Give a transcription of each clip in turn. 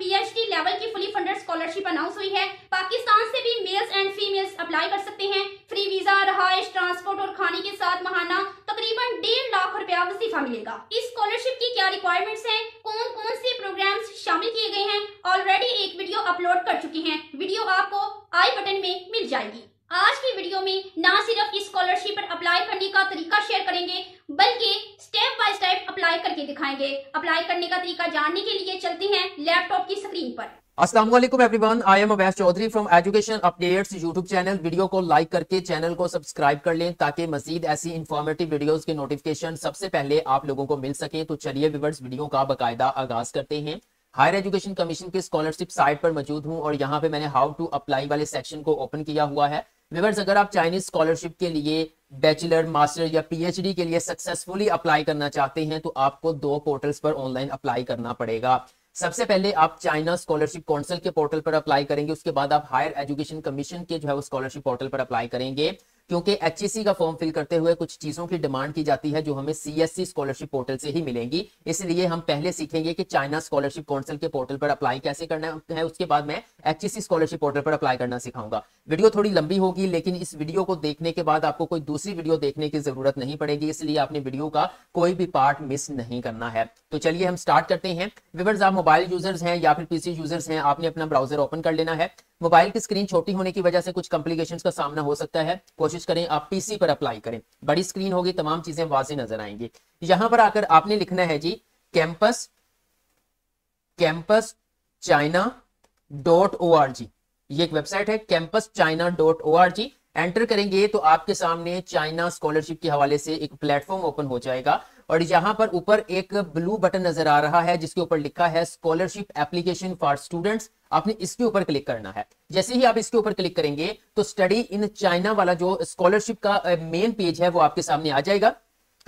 PhD level की fully funded scholarship announce हुई है पाकिस्तान से भी मेल्स एंड फीमेल्स अप्लाई कर सकते हैं फ्री वीजा रहायश ट्रांसपोर्ट और खाने के साथ महाना तकरीबन डेढ़ लाख रुपया वजीफा मिलेगा इस स्कॉलरशिप की क्या रिक्वायरमेंट्स हैं कौन कौन से प्रोग्राम शामिल किए गए हैं ऑलरेडी एक वीडियो अपलोड कर चुके हैं वीडियो आपको आई बटन में मिल जाएगी आज की वीडियो में ना सिर्फ इस स्कॉलरशिप पर अप्लाई करने का तरीका शेयर करेंगे बल्कि स्टेप बाय स्टेप अप्लाई करके दिखाएंगे अप्लाई करने का तरीका जानने के लिए चलते हैं लैपटॉप की स्क्रीन पर असलम everyone I am Awais Chaudhry from education updates YouTube channel video को लाइक करके चैनल को सब्सक्राइब कर लें ताकि मजीद ऐसी इन्फॉर्मेटिव वीडियोस के नोटिफिकेशन सबसे पहले आप लोगों को मिल सके तो चलिए विवर्स वीडियो का बाकायदा आगाज करते हैं हायर एजुकेशन कमीशन के स्कॉलरशिप साइट पर मौजूद हूँ और यहाँ पे मैंने हाउ टू अप्लाई वाले सेक्शन को ओपन किया हुआ है विवर्स अगर आप चाइनीज स्कॉलरशिप के लिए बैचलर मास्टर या पीएचडी के लिए सक्सेसफुली अप्लाई करना चाहते हैं तो आपको दो पोर्टल्स पर ऑनलाइन अप्लाई करना पड़ेगा सबसे पहले आप चाइना स्कॉलरशिप काउंसिल के पोर्टल पर अप्लाई करेंगे उसके बाद आप हायर एजुकेशन कमीशन के जो है वो स्कॉलरशिप पोर्टल पर अप्लाई करेंगे क्योंकि एच e का फॉर्म फिल करते हुए कुछ चीजों की डिमांड की जाती है जो हमें सीएससी स्कॉलरशिप पोर्टल से ही मिलेंगी इसलिए हम पहले सीखेंगे कि चाइना स्कॉलरशिप काउंसिल के पोर्टल पर अप्लाई कैसे करना है उसके बाद मैं एच स्कॉलरशिप पोर्टल पर अप्लाई करना सिखाऊंगा वीडियो थोड़ी लंबी होगी लेकिन इस वीडियो को देखने के बाद आपको कोई दूसरी वीडियो देखने की जरूरत नहीं पड़ेगी इसलिए आपने वीडियो का कोई भी पार्ट मिस नहीं करना है तो चलिए हम स्टार्ट करते हैं विवर्स आप मोबाइल यूजर्स हैं या फिर पीसी यूजर्स हैं आपने अपना ब्राउजर ओपन कर लेना है मोबाइल की स्क्रीन छोटी होने की वजह से कुछ कॉम्प्लिकेशन का सामना हो सकता है कोशिश करें आप पीसी पर अप्लाई करें बड़ी स्क्रीन होगी तमाम चीजें वाजी नजर आएंगी यहां पर आकर आपने लिखना है जी campus campus China dot O R G ये एक वेबसाइट है campus China dot O R G enter करेंगे तो आपके सामने चाइना स्कॉलरशिप के हवाले से एक प्लेटफॉर्म ओपन हो जाएगा और यहाँ पर ऊपर एक ब्लू बटन नजर आ रहा है जिसके ऊपर लिखा है स्कॉलरशिप एप्लीकेशन फॉर स्टूडेंट्स आपने इसके ऊपर क्लिक करना है जैसे ही आप इसके ऊपर क्लिक करेंगे तो स्टडी इन चाइना वाला जो स्कॉलरशिप का मेन पेज है वो आपके सामने आ जाएगा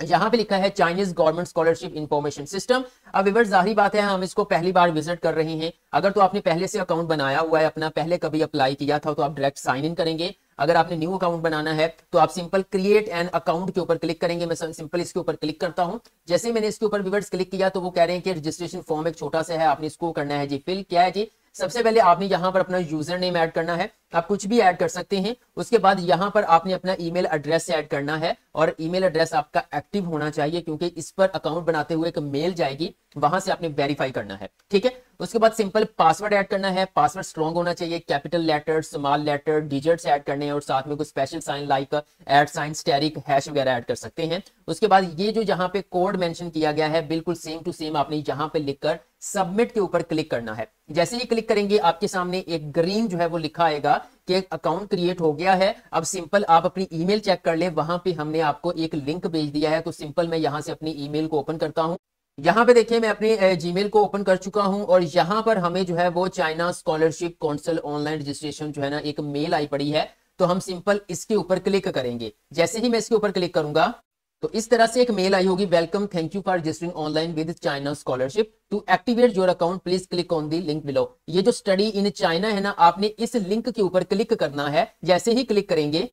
यहाँ पे लिखा है Chinese government scholarship information system अब विवर जाहिर बात है हम इसको पहली बार विजिट कर रहे हैं अगर तो आपने पहले से अकाउंट बनाया हुआ है अपना पहले कभी अप्लाई किया था तो आप डायरेक्ट साइन इन करेंगे अगर आपने न्यू अकाउंट बनाना है तो आप सिंपल क्रिएट एन अकाउंट के ऊपर क्लिक करेंगे मैं सिंपल इसके ऊपर क्लिक करता हूं जैसे मैंने इसके ऊपर विवर्स क्लिक किया तो वो कह रहे हैं कि रजिस्ट्रेशन फॉर्म एक छोटा सा है आपने इसको करना है जी फिल क्या है जी सबसे पहले आपने यहाँ पर अपना यूजर नेम ऐड करना है आप कुछ भी ऐड कर सकते हैं उसके बाद यहाँ पर आपने अपना ईमेल एड्रेस ऐड करना है और ईमेल एड्रेस आपका एक्टिव होना चाहिए क्योंकि इस पर अकाउंट बनाते हुए एक मेल जाएगी वहां से आपने वेरीफाई करना है ठीक है उसके बाद सिंपल पासवर्ड ऐड करना है पासवर्ड स्ट्रॉन्ग होना चाहिए capital letter small letter digits add करने हैं और साथ में कुछ special sign like at sign asterisk hash वगैरह ऐड कर सकते हैं उसके बाद ये जो यहाँ पे कोड मेंशन किया गया है बिल्कुल सेम टू सेम आपने यहाँ पे लिखकर सबमिट के ऊपर क्लिक करना है जैसे ही क्लिक करेंगे आपके सामने एक ग्रीन जो है वो लिखा आएगा कि अकाउंट क्रिएट हो गया है अब सिंपल आप अपनी ईमेल चेक कर ले वहां पे हमने आपको एक लिंक भेज दिया है तो सिंपल मैं यहां से अपनी ईमेल को ओपन करता हूं यहाँ पे देखिए मैं अपने जीमेल को ओपन कर चुका हूं और यहां पर हमें जो है वो China scholarship council online registration जो है ना एक मेल आई पड़ी है तो हम सिंपल इसके ऊपर क्लिक करेंगे जैसे ही मैं इसके ऊपर क्लिक करूंगा तो इस तरह से एक मेल आई होगी welcome thank you for registering online with China scholarship to activate your account please click on the link below ये जो स्टडी इन चाइना है ना आपने इस लिंक के ऊपर क्लिक करना है जैसे ही क्लिक करेंगे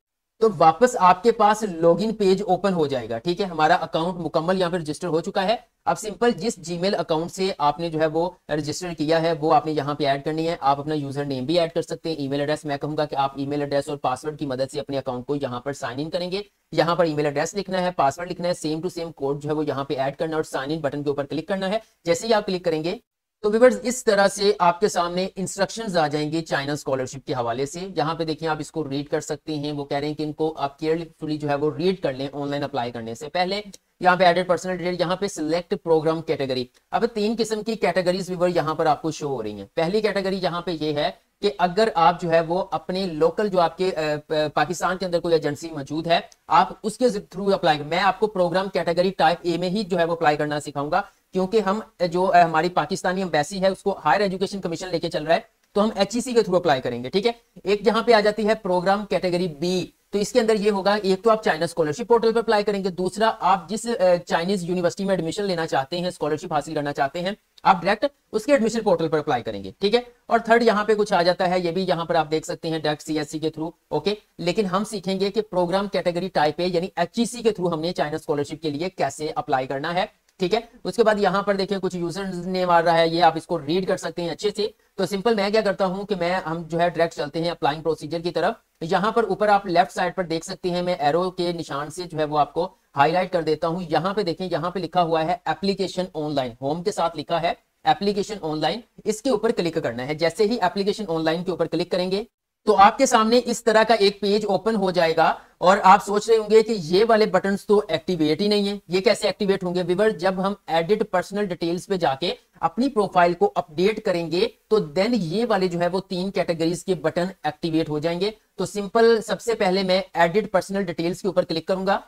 तो वापस आपके पास लॉगिन पेज ओपन हो जाएगा ठीक है हमारा अकाउंट मुकम्मल यहाँ पे रजिस्टर हो चुका है अब सिंपल जिस जीमेल अकाउंट से आपने जो है वो रजिस्टर किया है वो आपने यहाँ पे ऐड करनी है आप अपना यूजर नेम भी ऐड कर सकते हैं ईमेल एड्रेस मैं कहूंगा कि आप ईमेल एड्रेस और पासवर्ड की मदद से अपने अकाउंट को यहाँ पर साइन इन करेंगे यहाँ पर ईमेल एड्रेस लिखना है पासवर्ड लिखना है सेम टू सेम कोड जो है वो यहाँ पे ऐड करना है और साइन इन बटन के ऊपर क्लिक करना है जैसे ही आप क्लिक करेंगे तो विवर्स इस तरह से आपके सामने इंस्ट्रक्शंस आ जाएंगे चाइना स्कॉलरशिप के हवाले से जहां पे देखिए आप इसको रीड कर सकते हैं वो कह रहे हैं कि इनको आप केयरफुली जो है वो रीड कर लें ऑनलाइन अप्लाई करने से पहले यहाँ पे एडेड पर्सनल डिटेल यहाँ पे सिलेक्ट प्रोग्राम कैटेगरी अब तीन किस्म की कैटेगरीज विवर यहाँ पर आपको शो हो रही है पहली कैटेगरी यहाँ पे ये है कि अगर आप जो है वो अपने लोकल जो आपके पाकिस्तान के अंदर कोई एजेंसी मौजूद है आप उसके थ्रू अप्लाई मैं आपको प्रोग्राम कैटेगरी टाइप ए में ही जो है वो अप्लाई करना सिखाऊंगा क्योंकि हम जो हमारी पाकिस्तानी एम्बेसी है उसको हायर एजुकेशन कमीशन लेके चल रहा है तो हम एच e के थ्रू अप्लाई करेंगे ठीक है एक जहां पे आ जाती है प्रोग्राम कैटेगरी बी तो इसके अंदर ये होगा एक तो आप चाइना स्कॉलरशिप पोर्टल पर अप्लाई करेंगे दूसरा आप जिस चाइनीज यूनिवर्सिटी में एडमिशन लेना चाहते हैं स्कॉलरशिप हासिल करना चाहते हैं आप डायरेक्ट उसके एडमिशन पोर्टल पर अप्लाई करेंगे ठीक है और थर्ड यहाँ पे कुछ आ जाता है ये भी यहाँ पर आप देख सकते हैं डायरेक्ट सीएससी e के थ्रू ओके लेकिन हम सीखेंगे कि प्रोग्राम कैटेगरी टाइप है यानी सी e के थ्रू हमने चाइना स्कॉलरशिप के लिए कैसे अप्लाई करना है ठीक है उसके बाद यहाँ पर देखिए कुछ यूजर नेम आ रहा है ये आप इसको रीड कर सकते हैं अच्छे से तो सिंपल मैं क्या करता हूँ कि मैं हम जो है डायरेक्ट चलते हैं अप्लाइंग प्रोसीजर की तरफ यहाँ पर ऊपर आप लेफ्ट साइड पर देख सकते हैं मैं एरो के निशान से जो है वो आपको हाईलाइट कर देता हूँ यहाँ पे देखें यहाँ पे लिखा हुआ है एप्लीकेशन ऑनलाइन होम के साथ लिखा है एप्लीकेशन ऑनलाइन इसके ऊपर क्लिक करना है जैसे ही एप्लीकेशन ऑनलाइन के ऊपर क्लिक करेंगे तो आपके सामने इस तरह का एक पेज ओपन हो जाएगा और आप सोच रहे होंगे कि ये वाले बटन तो एक्टिवेट ही नहीं है ये कैसे एक्टिवेट होंगे विवर जब हम एडिट पर्सनल डिटेल्स पे जाके अपनी प्रोफाइल को अपडेट करेंगे तो देन ये वाले जो है वो तीन कैटेगरीज के बटन एक्टिवेट हो जाएंगे तो सिंपल सबसे पहले मैं एडिट पर्सनल डिटेल्स के ऊपर क्लिक करूंगा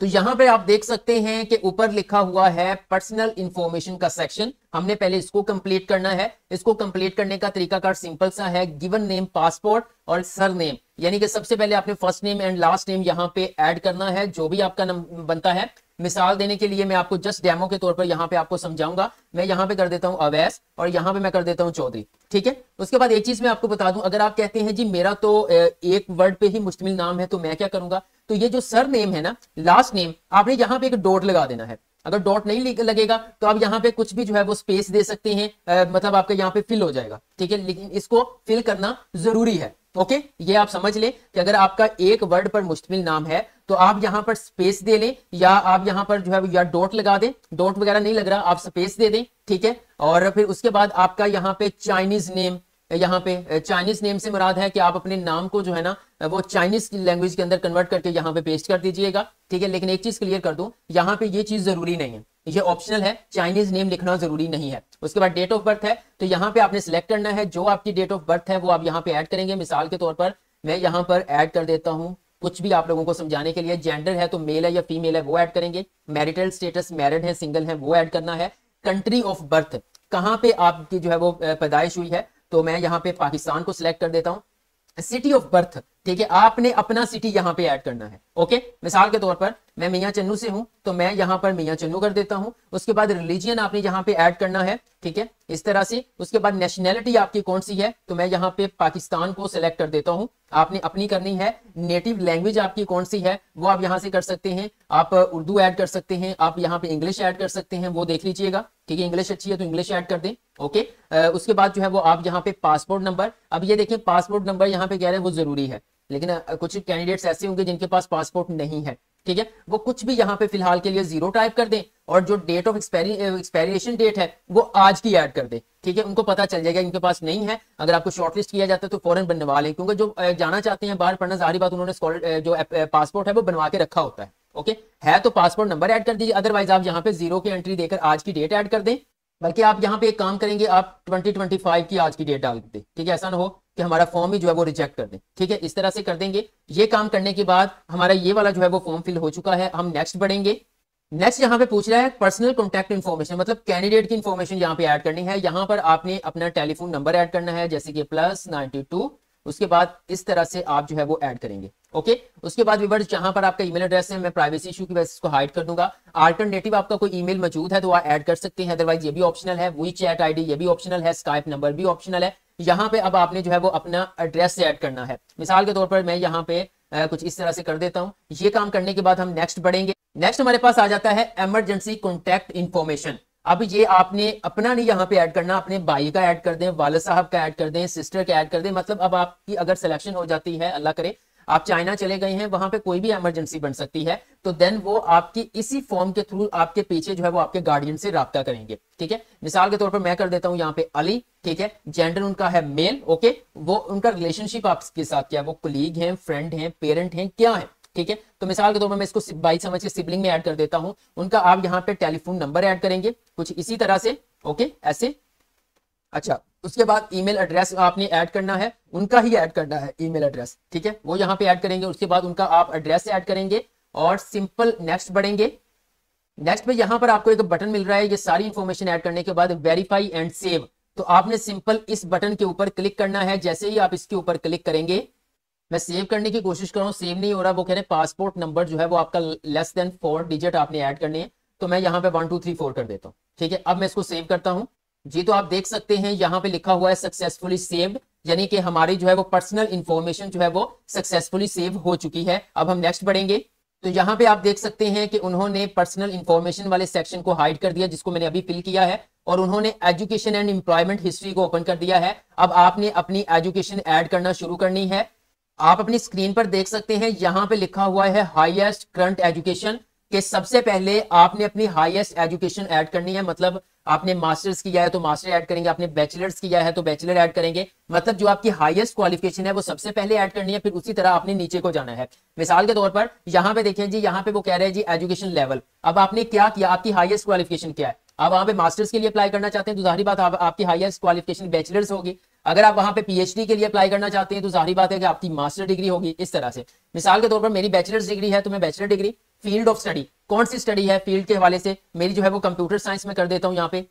तो यहां पे आप देख सकते हैं कि ऊपर लिखा हुआ है पर्सनल इंफॉर्मेशन का सेक्शन हमने पहले इसको कंप्लीट करना है इसको कंप्लीट करने का तरीकाकार सिंपल सा है गिवन नेम पासपोर्ट और सर नेम यानी कि सबसे पहले आपने first name and last name यहाँ पे ऐड करना है जो भी आपका बनता है मिसाल देने के लिए मैं आपको जस्ट डेमो के तौर पर यहाँ पे आपको समझाऊंगा मैं यहाँ पे कर देता हूँ अवैस और यहाँ पे मैं कर देता हूँ चौधरी ठीक है उसके बाद एक चीज मैं आपको बता दूं अगर आप कहते हैं जी मेरा तो एक वर्ड पे ही मुश्तमिल नाम है तो मैं क्या करूंगा तो ये जो सर नेम है ना लास्ट नेम आपने यहाँ पे एक डॉट लगा देना है अगर डॉट नहीं लगेगा तो आप यहाँ पे कुछ भी जो है वो स्पेस दे सकते हैं मतलब आपका यहाँ पे फिल हो जाएगा ठीक है लेकिन इसको फिल करना जरूरी है ओके ये आप समझ लें कि अगर आपका एक वर्ड पर मुश्तमिल नाम है तो आप यहाँ पर स्पेस दे लें या आप यहाँ पर जो है या डॉट लगा दें डॉट वगैरह नहीं लग रहा आप स्पेस दे दें ठीक है और फिर उसके बाद आपका यहाँ पे चाइनीज नेम यहाँ पे चाइनीज नेम से मुराद है कि आप अपने नाम को जो है ना वो चाइनीज लैंग्वेज के अंदर कन्वर्ट करके यहाँ पे पेस्ट कर दीजिएगा ठीक है लेकिन एक चीज क्लियर कर दू यहाँ पे ये चीज जरूरी नहीं है ये ऑप्शनल है चाइनीज नेम लिखना जरूरी नहीं है उसके बाद डेट ऑफ बर्थ है तो यहाँ पे आपने सिलेक्ट करना है जो आपकी डेट ऑफ बर्थ है वो आप यहाँ पे ऐड करेंगे मिसाल के तौर पर मैं यहाँ पर ऐड कर देता हूँ कुछ भी आप लोगों को समझाने के लिए जेंडर है तो मेल है या फीमेल है वो ऐड करेंगे मैरिटल स्टेटस मैरिड है सिंगल है वो ऐड करना है कंट्री ऑफ बर्थ कहाँ पे आपकी जो है वो पैदाइश हुई है तो मैं यहाँ पे पाकिस्तान को सिलेक्ट कर देता हूँ सिटी ऑफ बर्थ ठीक है आपने अपना सिटी यहाँ पे ऐड करना है ओके मिसाल के तौर पर मैं मियाँ चन्नू से हूं तो मैं यहाँ पर मियाँ चन्नू कर देता हूँ उसके बाद रिलीजियन आपने यहाँ पे ऐड करना है ठीक है इस तरह से उसके बाद नेशनैलिटी आपकी कौन सी है तो मैं यहाँ पे पाकिस्तान को सिलेक्ट कर देता हूँ आपने अपनी करनी है नेटिव लैंग्वेज आपकी कौन सी है वो आप यहाँ से कर सकते हैं आप उर्दू ऐड कर सकते हैं आप यहाँ पे इंग्लिश ऐड कर सकते हैं वो देख लीजिएगा ठीक है इंग्लिश अच्छी है तो इंग्लिश ऐड कर दें ओके उसके बाद जो है वो आप यहाँ पे पासपोर्ट नंबर अब ये देखें पासपोर्ट नंबर यहाँ पे कह रहे हैं वो जरूरी है लेकिन कुछ कैंडिडेट्स ऐसे होंगे जिनके पास पासपोर्ट नहीं है ठीक है वो कुछ भी यहाँ पे फिलहाल के लिए जीरो टाइप कर दें और जो date of expiry expiration date है वो आज की ऐड कर दें ठीक है उनको पता चल जाएगा इनके पास नहीं है अगर आपको शॉर्टलिस्ट किया जाता है तो फॉरन बनवा लें क्योंकि जो जाना चाहते हैं बाहर पढ़ना सारी बात उन्होंने जो पासपोर्ट है वो बनवा के रखा होता है ओके है तो पासपोर्ट नंबर ऐड कर दीजिए अदरवाइज आप यहाँ पे जीरो की एंट्री देकर आज की डेट ऐड कर दें बल्कि आप यहाँ पे एक काम करेंगे आप 2025 की आज की डेट डाल दें ठीक है ऐसा ना हो कि हमारा फॉर्म ही जो है वो रिजेक्ट कर दें ठीक है इस तरह से कर देंगे ये काम करने के बाद हमारा ये वाला जो है वो फॉर्म फिल हो चुका है हम नेक्स्ट बढ़ेंगे नेक्स्ट यहाँ पे पूछ रहा है पर्सनल कॉन्टैक्ट इन्फॉर्मेशन मतलब कैंडिडेट की इन्फॉर्मेशन यहाँ पे ऐड करनी है यहाँ पर आपने अपना टेलीफोन नंबर ऐड करना है जैसे कि प्लस नाइन्टी टू उसके बाद इस तरह से आप जो है वो ऐड करेंगे ओके उसके बाद विवर्स जहां पर आपका ईमेल एड्रेस है मैं प्राइवेसी इशू की वजह से इसको हाइड कर दूंगा अल्टरनेटिव आपका कोई ईमेल मौजूद है तो आप ऐड कर सकते हैं अदरवाइज ये भी ऑप्शनल है वही चैट आई ये भी ऑप्शनल है स्काइप नंबर भी ऑप्शनल है यहाँ पे अब आपने जो है वो अपना एड्रेस ऐड करना है मिसाल के तौर पर मैं यहाँ पे आ, कुछ इस तरह से कर देता हूँ ये काम करने के बाद हम नेक्स्ट बढ़ेंगे नेक्स्ट हमारे पास आ जाता है एमरजेंसी कॉन्टेक्ट इन्फॉर्मेशन अब ये आपने अपना नहीं यहाँ पे ऐड करना अपने भाई का ऐड कर दें वालद साहब का ऐड कर दें सिस्टर का ऐड कर दें मतलब अब आपकी अगर सिलेक्शन हो जाती है अल्लाह करे आप चाइना चले गए हैं वहां पे कोई भी इमरजेंसी बन सकती है तो देन वो आपकी इसी फॉर्म के थ्रू आपके पीछे जो है वो आपके गार्डियन से रबता करेंगे ठीक है मिसाल के तौर पर मैं कर देता हूँ यहाँ पे अली ठीक है जेंडर उनका है मेल ओके वो उनका रिलेशनशिप आपके साथ क्या है वो कुलीग है फ्रेंड है पेरेंट है क्या है ठीक है तो मिसाल के तौर पर मैं इसको बाई समझ के सिबलिंग में ऐड कर देता हूं उनका आप यहाँ पे टेलीफोन नंबर ऐड करेंगे कुछ इसी तरह से ओके ऐसे अच्छा उसके बाद ईमेल एड्रेस आपने ऐड करना है उनका ही ऐड करना है ईमेल एड्रेस ठीक है वो यहाँ पे ऐड करेंगे उसके बाद उनका आप एड्रेस ऐड करेंगे और सिंपल नेक्स्ट बढ़ेंगे नेक्स्ट पे यहाँ पर आपको एक बटन मिल रहा है ये सारी इन्फॉर्मेशन ऐड करने के बाद वेरीफाई एंड सेव तो आपने सिंपल इस बटन के ऊपर क्लिक करना है जैसे ही आप इसके ऊपर क्लिक करेंगे मैं सेव करने की कोशिश कर रहा हूँ सेव नहीं हो रहा वो कह रहे हैं पासपोर्ट नंबर जो है वो आपका लेस देन फोर डिजिट आपने ऐड करने हैं तो मैं यहाँ पे वन टू थ्री फोर कर देता हूँ ठीक है अब मैं इसको सेव करता हूँ जी तो आप देख सकते हैं यहाँ पे लिखा हुआ है सक्सेसफुली सेव्ड यानी कि हमारी जो है वो पर्सनल इन्फॉर्मेशन जो है वो सक्सेसफुली सेव हो चुकी है अब हम नेक्स्ट बढ़ेंगे तो यहाँ पे आप देख सकते हैं कि उन्होंने पर्सनल इन्फॉर्मेशन वाले सेक्शन को हाइड कर दिया जिसको मैंने अभी फिल किया है और उन्होंने एजुकेशन एंड एम्प्लॉयमेंट हिस्ट्री को ओपन कर दिया है अब आपने अपनी एजुकेशन ऐड करना शुरू करनी है आप अपनी स्क्रीन पर देख सकते हैं यहाँ पे लिखा हुआ है हाईएस्ट करंट एजुकेशन कि सबसे पहले आपने अपनी हाईएस्ट एजुकेशन ऐड करनी है मतलब आपने मास्टर्स किया है तो मास्टर ऐड करेंगे आपने बैचलर्स किया है तो बैचलर ऐड करेंगे मतलब जो आपकी हाईएस्ट क्वालिफिकेशन है वो सबसे पहले ऐड करनी है फिर उसी तरह आपने नीचे को जाना है मिसाल के तौर पर यहाँ पे देखें जी यहाँ पे वो कह रहे हैं जी एजुकेशन लेवल अब आपने क्या किया आपकी हाइएस्ट क्वालिफिकेशन क्या है आप वहाँ पे मास्टर्स के लिए अप्लाई करना चाहते हैं तो जारी बात आपकी हाईएस्ट क्वालिफिकेशन बैचलर्स होगी अगर आप वहां पे पीएचडी के लिए अप्लाई करना चाहते हैं तो जारी बात है कि आपकी मास्टर डिग्री होगी इस तरह से मिसाल के तौर पर मेरी बैचलर्स डिग्री है तो मैं bachelor degree field of study कौन सी स्टडी है फील्ड के हवाले से मेरी जो है वो कंप्यूटर साइंस में कर देता हूँ यहाँ पे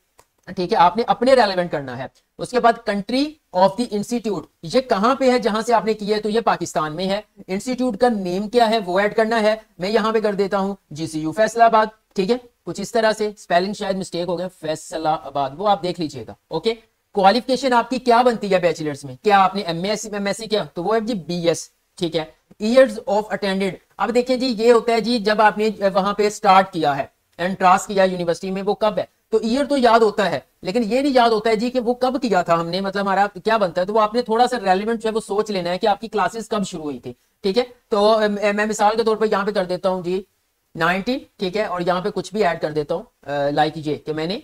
ठीक है आपने अपने रेलिवेंट करना है उसके बाद कंट्री ऑफ द इंस्टीट्यूट ये कहां पे है जहां से आपने किया है तो ये पाकिस्तान में है इंस्टीट्यूट का नेम क्या है वो ऐड करना है मैं यहाँ पे कर देता हूँ जीसीयू फैसलाबाद ठीक है कुछ इस तरह से स्पेलिंग शायद मिस्टेक हो गया फैसलाबाद वो आप देख लीजिएगा ओके क्वालिफिकेशन आपकी क्या बनती है बैचलर्स में क्या आपने एम एस किया तो वो है जी बी ठीक है ईयर्स ऑफ अटेंडेड अब देखिए जी ये होता है जी जब आपने वहां पे स्टार्ट किया है एंट्रांस किया यूनिवर्सिटी में वो कब है तो ईयर तो याद होता है लेकिन ये नहीं याद होता है जी कि वो कब किया था हमने मतलब हमारा क्या बनता है तो वो आपने थोड़ा सा रेलिवेंट जो है वो सोच लेना है कि आपकी क्लासेस कब शुरू हुई थी ठीक है तो मैं मिसाल के तौर पर यहाँ पे कर देता हूँ जी नाइनटीन ठीक है और यहाँ पे कुछ भी ऐड कर देता हूँ लाइक ये कि मैंने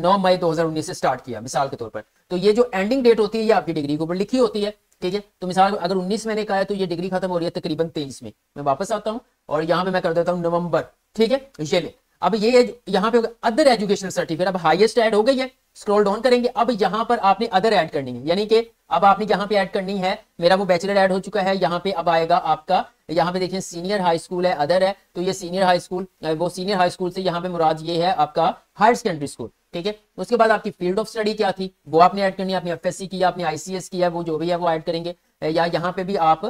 नौ मई दो से स्टार्ट किया मिसाल के तौर पर तो ये जो एंडिंग डेट होती है ये आपकी डिग्री के ऊपर लिखी होती है ठीक है तो मिसाल अगर 19 मैंने कहा है तो ये डिग्री खत्म हो रही है तकरीबन 23 में मैं वापस आता हूँ और यहाँ पे मैं कर देता हूँ नवंबर ठीक है ये ले अब ये यहाँ पे अदर एजुकेशन सर्टिफिकेट अब हाईएस्ट ऐड हो गई है स्क्रॉल डाउन करेंगे अब यहाँ पर आपने अदर ऐड करनी है यानी कि अब आपने यहाँ पे ऐड करनी है मेरा वो बैचलर ऐड हो चुका है यहाँ पे अब आएगा आपका यहाँ पे देखिए सीनियर हाई स्कूल है अदर है तो ये सीनियर हाई स्कूल वो सीनियर हाई स्कूल से यहाँ पे मुराद ये है आपका हायर सेकेंडरी स्कूल ठीक है उसके बाद आपकी फील्ड ऑफ स्टडी क्या थी वो आपने ऐड करनी है आपने एफ किया आपने आईसीएस किया वो जो भी है वो ऐड करेंगे या यहाँ पे भी आप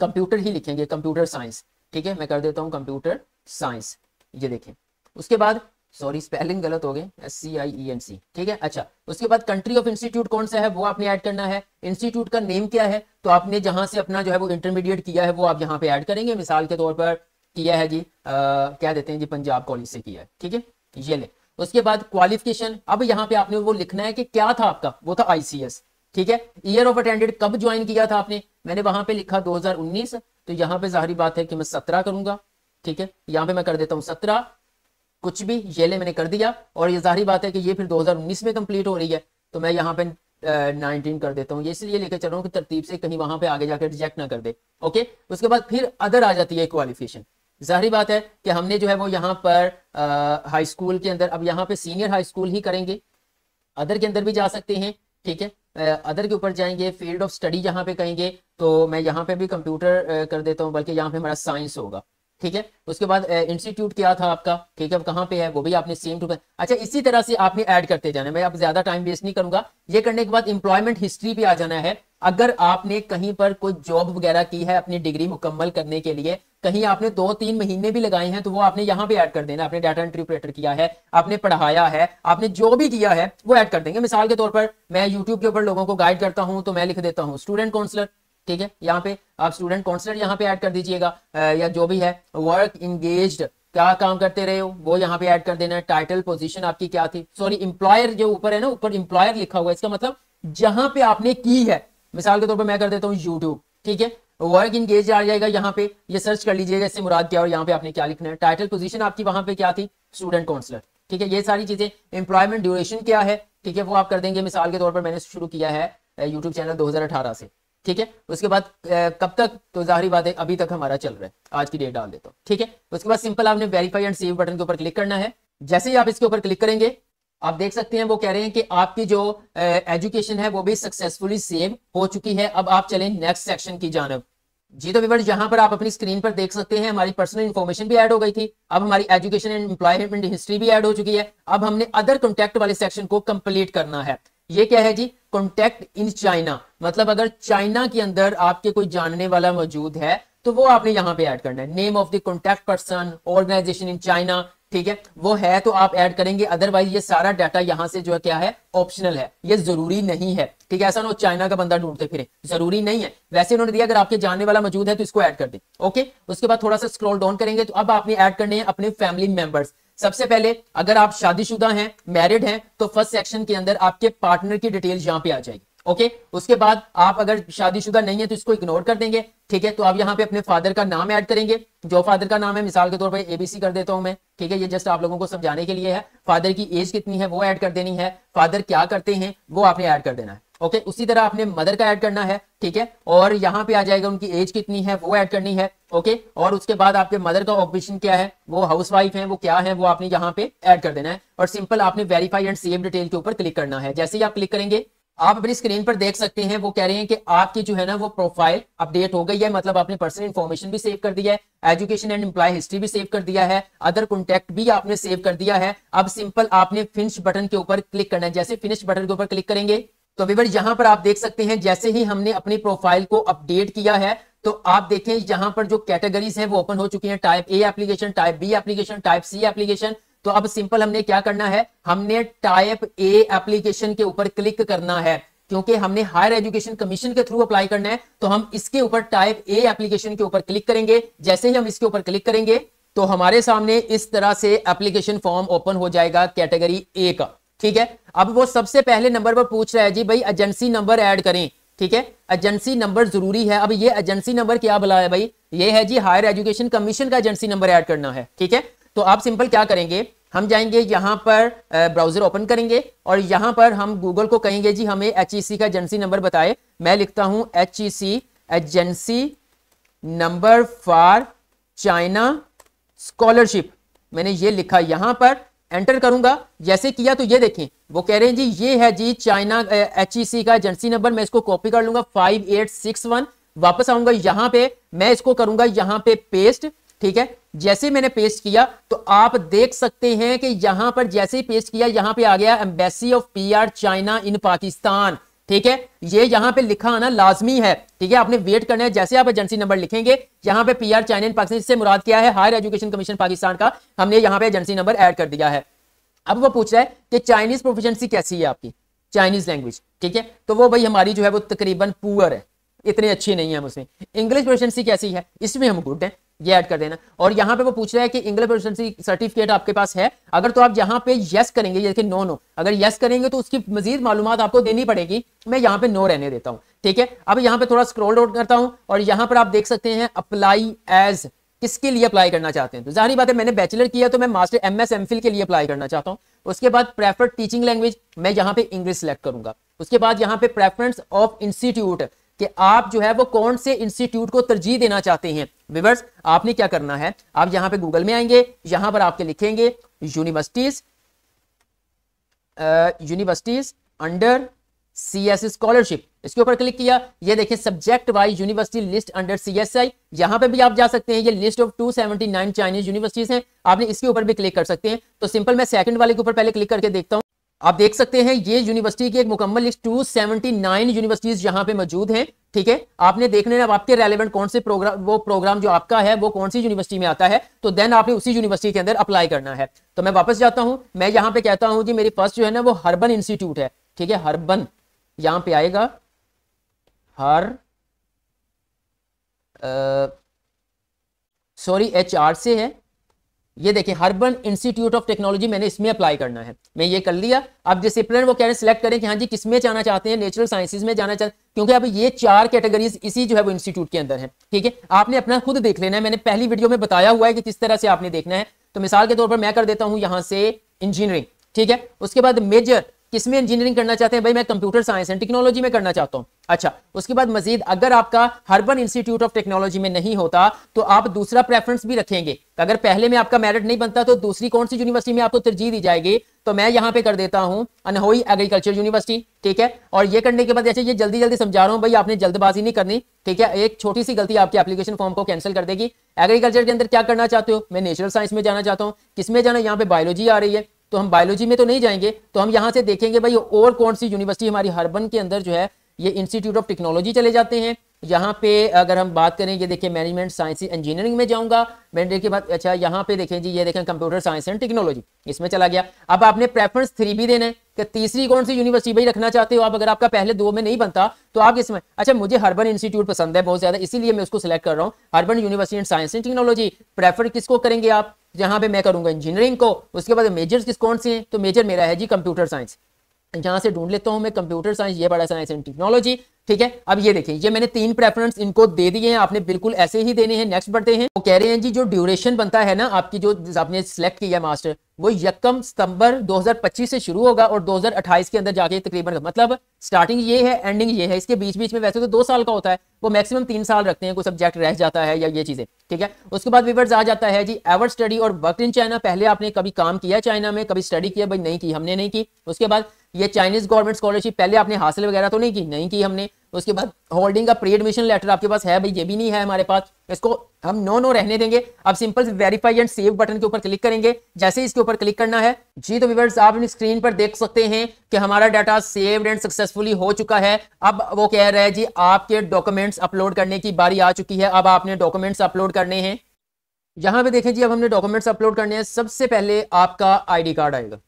कंप्यूटर ही लिखेंगे कंप्यूटर साइंस ठीक है मैं कर देता हूँ कंप्यूटर साइंस ये देखें उसके बाद सॉरी स्पेलिंग गलत हो गए एस सी आई ई एन सी ठीक है अच्छा उसके बाद कंट्री ऑफ इंस्टीट्यूट कौन सा है वो आपने ऐड करना है इंस्टीट्यूट का नेम क्या है तो आपने जहां से अपना जो है वो इंटरमीडिएट किया है वो आप यहाँ पे ऐड करेंगे मिसाल के तौर पर किया है जी आ, क्या देते हैं जी पंजाब कॉलेज से किया है ठीक है ये ले उसके बाद क्वालिफिकेशन अब यहाँ पे आपने वो लिखना है कि क्या था आपका वो था आईसीएस ठीक है ईयर ऑफ अटेंडेड कब ज्वाइन किया था आपने मैंने वहां पे लिखा 2019 तो यहाँ पे जाहरी बात है कि मैं 17 करूंगा ठीक है यहाँ पे मैं कर देता हूँ 17 कुछ भी ये ले मैंने कर दिया और ये जाहरी बात है कि ये फिर 2019 में कंप्लीट हो रही है तो मैं यहाँ पे नाइनटीन कर देता हूँ ये इसलिए लेकर चल रहा हूँ कि तरतीब से कहीं वहां पर आगे जाकर रिजेक्ट ना कर दे ओके उसके बाद फिर अदर आ जाती है क्वालिफिकेशन जाहरी बात है कि हमने जो है वो यहाँ पर हाई स्कूल के अंदर अब यहाँ पे सीनियर हाई स्कूल ही करेंगे अदर के अंदर भी जा सकते हैं ठीक है अदर के ऊपर जाएंगे फील्ड ऑफ स्टडी यहाँ पे कहेंगे तो मैं यहाँ पे भी कंप्यूटर कर देता हूँ बल्कि यहाँ पे हमारा साइंस होगा ठीक है उसके बाद इंस्टीट्यूट क्या था आपका ठीक है अब कहाँ पे है वो भी आपने सेम टू अच्छा इसी तरह से आपने ऐड करते जाना मैं अब ज्यादा टाइम वेस्ट नहीं करूंगा ये करने के बाद इंप्लॉयमेंट हिस्ट्री भी आ जाना है अगर आपने कहीं पर कोई जॉब वगैरह की है अपनी डिग्री मुकम्मल करने के लिए कहीं आपने दो तीन महीने भी लगाए हैं तो वो आपने यहाँ पे ऐड कर देना आपने डाटा एंट्री ऑपरेटर किया है आपने पढ़ाया है आपने जो भी किया है वो ऐड कर देंगे मिसाल के तौर पर मैं यूट्यूब के ऊपर लोगों को गाइड करता हूँ तो मैं लिख देता हूँ स्टूडेंट काउंसलर ठीक है यहाँ पे आप स्टूडेंट काउंसलर यहाँ पे ऐड कर दीजिएगा या जो भी है वर्क इंगेज क्या काम करते रहे हो वो यहाँ पे ऐड कर देना टाइटल पोजिशन आपकी क्या थी सॉरी इंप्लॉयर जो ऊपर है ना ऊपर इंप्लॉयर लिखा हुआ है इसका मतलब जहां पे आपने की है मिसाल के तौर पर मैं कर देता हूँ यूट्यूब ठीक है वर्क इन गेज आ जाएगा यहाँ पे ये सर्च कर लीजिएगा इससे मुराद क्या और यहाँ पे आपने क्या लिखना है टाइटल पोजीशन आपकी वहां पे क्या थी स्टूडेंट काउंसलर ठीक है ये सारी चीजें एम्प्लॉयमेंट ड्यूरेशन क्या है ठीक है वो आप कर देंगे मिसाल के तौर पर मैंने शुरू किया है यूट्यूब चैनल 2018 से ठीक है उसके बाद कब तक तो जाहरी बात है अभी तक हमारा चल रहा है आज की डेट डाल देता हूँ ठीक है उसके बाद सिंपल आपने वेरीफाई एंड सेव बटन के ऊपर क्लिक करना है जैसे ही आप इसके ऊपर क्लिक करेंगे आप देख सकते हैं वो कह रहे हैं कि आपकी जो एजुकेशन है वो भी सक्सेसफुली सेव हो चुकी है अब आप चलें नेक्स्ट सेक्शन की जानब जी तो विवर यहाँ पर आप अपनी स्क्रीन पर देख सकते हैं हमारी पर्सनल इन्फॉर्मेशन भी ऐड हो गई थी अब हमारी एजुकेशन एंड एम्प्लॉयमेंट हिस्ट्री भी ऐड हो चुकी है अब हमने अदर कॉन्टेक्ट वाले सेक्शन को कंप्लीट करना है ये क्या है जी कॉन्टेक्ट इन चाइना मतलब अगर चाइना के अंदर आपके कोई जानने वाला मौजूद है तो वो आपने यहाँ पे ऐड करना है name of the contact person organization in China ठीक है वो है तो आप ऐड करेंगे अदरवाइज ये सारा डाटा यहाँ से जो है क्या है ऑप्शनल है ये जरूरी नहीं है ठीक है ऐसा ना चाइना का बंदा ढूंढते फिरे जरूरी नहीं है वैसे उन्होंने दिया अगर आपके जानने वाला मौजूद है तो इसको ऐड कर दें ओके उसके बाद थोड़ा सा स्क्रॉल डाउन करेंगे तो अब आपने ऐड करने हैं अपने फैमिली मेंबर्स सबसे पहले अगर आप शादीशुदा हैं मैरिड हैं तो फर्स्ट सेक्शन के अंदर आपके पार्टनर की डिटेल यहाँ पे आ जाएगी ओके उसके बाद आप अगर शादीशुदा नहीं है तो इसको इग्नोर कर देंगे ठीक है तो आप यहाँ पे अपने फादर का नाम ऐड करेंगे जो फादर का नाम है मिसाल के तौर पर एबीसी कर देता हूं मैं ठीक है ये जस्ट आप लोगों को समझाने के लिए है फादर की एज कितनी है वो ऐड कर देनी है फादर क्या करते हैं वो आपने ऐड कर देना है ओके okay, उसी तरह आपने मदर का ऐड करना है ठीक है और यहाँ पे आ जाएगा उनकी एज कितनी है वो ऐड करनी है ओके okay? और उसके बाद आपके मदर का ऑक्यूपेशन क्या है वो हाउस वाइफ है वो क्या है वो आपने यहाँ पे ऐड कर देना है और सिंपल आपने वेरीफाई एंड सेम डिटेल के ऊपर क्लिक करना है जैसे ही आप क्लिक करेंगे आप अपनी स्क्रीन पर देख सकते हैं वो कह रहे हैं कि आपकी जो है ना वो प्रोफाइल अपडेट हो गई है मतलब आपने पर्सनल इन्फॉर्मेशन भी सेव कर दिया है एजुकेशन एंड एम्प्लॉय हिस्ट्री भी सेव कर दिया है अदर कॉन्टेक्ट भी आपने सेव कर दिया है अब सिंपल आपने फिनिश बटन के ऊपर क्लिक करना है जैसे फिनिश बटन के ऊपर क्लिक करेंगे तो विवर यहां पर आप देख सकते हैं जैसे ही हमने अपनी प्रोफाइल को अपडेट किया है तो आप देखें यहां पर जो कैटेगरीज हैं वो ओपन हो चुकी हैं type A application type B application type C application तो अब सिंपल हमने क्या करना है हमने टाइप ए एप्लीकेशन के ऊपर क्लिक करना है क्योंकि हमने हायर एजुकेशन कमीशन के थ्रू अप्लाई करना है तो हम इसके ऊपर टाइप ए एप्लीकेशन के ऊपर क्लिक करेंगे जैसे ही हम इसके ऊपर क्लिक करेंगे तो हमारे सामने इस तरह से एप्लीकेशन फॉर्म ओपन हो जाएगा कैटेगरी ए का ठीक है अब वो सबसे पहले नंबर पर पूछ रहा है जी भाई एजेंसी नंबर ऐड करें ठीक है एजेंसी नंबर जरूरी है अब ये एजेंसी नंबर क्या बुलाया है भाई ये है जी हायर एजुकेशन कमीशन का एजेंसी नंबर ऐड करना है ठीक है तो आप सिंपल क्या करेंगे हम जाएंगे यहाँ पर ब्राउजर ओपन करेंगे और यहाँ पर हम गूगल को कहेंगे जी हमें एच e का एजेंसी नंबर बताए मैं लिखता हूँ H e agency number for China scholarship मैंने ये लिखा यहाँ पर एंटर करूंगा जैसे किया तो ये देखें वो कह रहे हैं जी ये है जी चाइना एच e का एजेंसी नंबर मैं इसको कॉपी कर लूंगा फाइव एट सिक्स वन वापस आऊंगा यहाँ पे मैं इसको करूंगा यहाँ पे पेस्ट ठीक है जैसे मैंने पेस्ट किया तो आप देख सकते हैं कि यहां पर जैसे ही पेस्ट किया यहां पे आ गया embassy of PR China in Pakistan ठीक है ये यहां पे लिखा आना लाजमी है ठीक है आपने वेट करना है जैसे आप एजेंसी नंबर लिखेंगे यहां पे पीआर चाइना इन पाकिस्तान से मुराद किया है हायर एजुकेशन कमीशन पाकिस्तान का हमने यहां पर एजेंसी नंबर ऐड कर दिया है अब वो पूछ रहा है कि चाइनीज प्रोफिशेंसी कैसी है आपकी चाइनीज लैंग्वेज ठीक है तो वो भाई हमारी जो है वो तकरीबन पुअर है इतने अच्छी नहीं है हम उसमें इंग्लिश प्रोफिशेंसी कैसी है इसमें हम गुड हैं ये ऐड कर देना और यहाँ पे वो पूछ रहा है कि इंग्लिश प्रोफिशेंसी सर्टिफिकेट आपके पास है अगर तो आप यहाँ पे यस करेंगे जैसे नो नो अगर यस करेंगे तो उसकी मजीद मालूम आपको देनी पड़ेगी मैं यहाँ पे नो रहने देता हूँ ठीक है अब यहाँ पे थोड़ा स्क्रोल आउट करता हूँ और यहाँ पर आप देख सकते हैं अप्लाई एज किसके लिए अप्लाई करना चाहते हैं तो जाहिर बात है मैंने बैचलर किया तो मैं master M S M phil के लिए अप्लाई करना चाहता हूँ उसके बाद प्रेफर्ड टीचिंग लैंग्वेज मैं यहाँ पे इंग्लिश सेलेक्ट करूंगा उसके बाद यहाँ पे प्रेफरेंस ऑफ इंस्टीट्यूट कि आप जो है वो कौन से इंस्टीट्यूट को तरजीह देना चाहते हैं विवर्स आपने क्या करना है आप यहां पे गूगल में आएंगे यहां पर आपके लिखेंगे universities universities under C S scholarship इसके ऊपर क्लिक किया ये देखिए subject wise university list under C S I यहां पर भी आप जा सकते हैं ये list of two seventy nine Chinese universities हैं आपने इसके ऊपर भी क्लिक कर सकते हैं तो सिंपल मैं सेकंड वाले के ऊपर पहले क्लिक करके देखता हूं आप देख सकते हैं ये यूनिवर्सिटी की एक मुकम्मल लिस्ट 279 यूनिवर्सिटीज यहां पे मौजूद हैं ठीक है आपने देखने अब आपके रेलेवेंट कौन से प्रोग्राम वो प्रोग्राम जो आपका है वो कौन सी यूनिवर्सिटी में आता है तो देन आपने उसी यूनिवर्सिटी के अंदर अप्लाई करना है तो मैं वापस जाता हूं मैं यहाँ पे कहता हूं कि मेरी फर्स्ट जो है ना वो हर्बन इंस्टीट्यूट है ठीक है हर्बन यहां पे आएगा हर सॉरी एच आर से है ये देखिए हर्बन इंस्टीट्यूट ऑफ टेक्नोलॉजी मैंने इसमें अप्लाई करना है मैं ये कर लिया अब डिसिप्लिन वो कह रहे हैं सिलेक्ट करें कि हाँ जी किसमें जाना चाहते हैं नेचुरल साइंसेज में जाना चाहते हैं क्योंकि अब ये चार कैटेगरीज इसी जो है वो इंस्टीट्यूट के अंदर है ठीक है आपने अपना खुद देख लेना है मैंने पहली वीडियो में बताया हुआ है कि किस तरह से आपने देखना है तो मिसाल के तौर पर मैं कर देता हूँ यहाँ से इंजीनियरिंग ठीक है उसके बाद मेजर किस में इंजीनियरिंग करना चाहते हैं भाई मैं कंप्यूटर साइंस एंड टेक्नोलॉजी में करना चाहता हूं अच्छा उसके बाद मजीद अगर आपका हर्बन इंस्टीट्यूट ऑफ टेक्नोलॉजी में नहीं होता तो आप दूसरा प्रेफरेंस भी रखेंगे तो अगर पहले में आपका मेरिट नहीं बनता तो दूसरी कौन सी यूनिवर्सिटी में आपको तरजीह दी जाएगी तो मैं यहाँ पे कर देता हूं अनहोई एग्रीकल्चर यूनिवर्सिटी ठीक है और ये करने के बाद अच्छा ये जल्दी जल्दी समझा रहा हूँ भाई आपने जल्दबाजी नहीं करनी ठीक है एक छोटी सी गलती आपकी एप्लीकेशन फॉर्म को कैंसिल कर देगी एग्रीकल्चर के अंदर क्या करना चाहते हो मैं नेचुरल साइंस में जाना चाहता हूँ किसमें जाना यहाँ पे बायोलॉजी आ रही है तो हम बायोलॉजी में तो नहीं जाएंगे तो हम यहाँ से देखेंगे भाई और कौन सी यूनिवर्सिटी हमारी हरबन के अंदर जो है ये इंस्टीट्यूट ऑफ टेक्नोलॉजी चले जाते हैं यहाँ पे अगर हम बात करें ये देखिए मैनेजमेंट साइंस इंजीनियरिंग में जाऊंगा मैंने के बाद अच्छा यहाँ पे देखें जी ये देखें कंप्यूटर साइंस एंड टेक्नोलॉजी इसमें चला गया अब आपने प्रेफरेंस थ्री भी देना है कि तो तीसरी कौन सी यूनिवर्सिटी भाई रखना चाहते हो आप अगर आपका पहले दो में नहीं बनता तो आप इसमें अच्छा मुझे हर्बन इंस्टीट्यूट पसंद है बहुत ज्यादा इसीलिए मैं उसको सिलेक्ट कर रहा हूँ Harbin university and science and technology prefer किसको करेंगे आप जहाँ पे मैं करूंगा इंजीनियरिंग को उसके बाद मेजर किस कौन से हैं तो मेजर मेरा है जी कंप्यूटर साइंस यहाँ से ढूंढ लेता हूँ मैं कंप्यूटर साइंस ये बड़ा साइंस एंड टेक्नोलॉजी ठीक है अब ये देखें ये मैंने तीन प्रेफरेंस इनको दे दिए हैं आपने बिल्कुल ऐसे ही देने हैं नेक्स्ट बढ़ते हैं वो कह रहे हैं जी जो ड्यूरेशन बनता है ना आपकी जो आपने सेलेक्ट किया मास्टर वो यकम सितंबर 2025 से शुरू होगा और 2028 के अंदर जाके तकरीबन मतलब स्टार्टिंग ये है एंडिंग ये है इसके बीच बीच में वैसे तो दो साल का होता है वो मैक्सिमम तीन साल रखते हैं कोई सब्जेक्ट रह जाता है या ये चीज़ें ठीक है उसके बाद विवर्स आ जाता है जी एवर स्टडी और वर्क इन चाइना पहले आपने कभी काम किया चाइना में कभी स्टडी किया भाई नहीं की हमने नहीं की उसके बाद ये चाइनीज गवर्नमेंट स्कॉलरशिप पहले आपने हासिल वगैरह तो नहीं की नहीं की हमने उसके बाद होल्डिंग का प्री एडमिशन लेटर आपके पास है भाई ये भी नहीं है हमारे पास इसको हम नो नो रहने देंगे अब simple verify and save button के ऊपर क्लिक करेंगे जैसे इसके ऊपर क्लिक करना है जी तो व्यूवर्स आप स्क्रीन पर देख सकते हैं कि हमारा डाटा सेव्ड एंड सक्सेसफुली हो चुका है अब वो कह रहा है जी आपके डॉक्यूमेंट्स अपलोड करने की बारी आ चुकी है अब आपने डॉक्यूमेंट्स अपलोड करने हैं यहां पर देखें जी अब हमने डॉक्यूमेंट्स अपलोड करने हैं सबसे पहले आपका आईडी कार्ड आएगा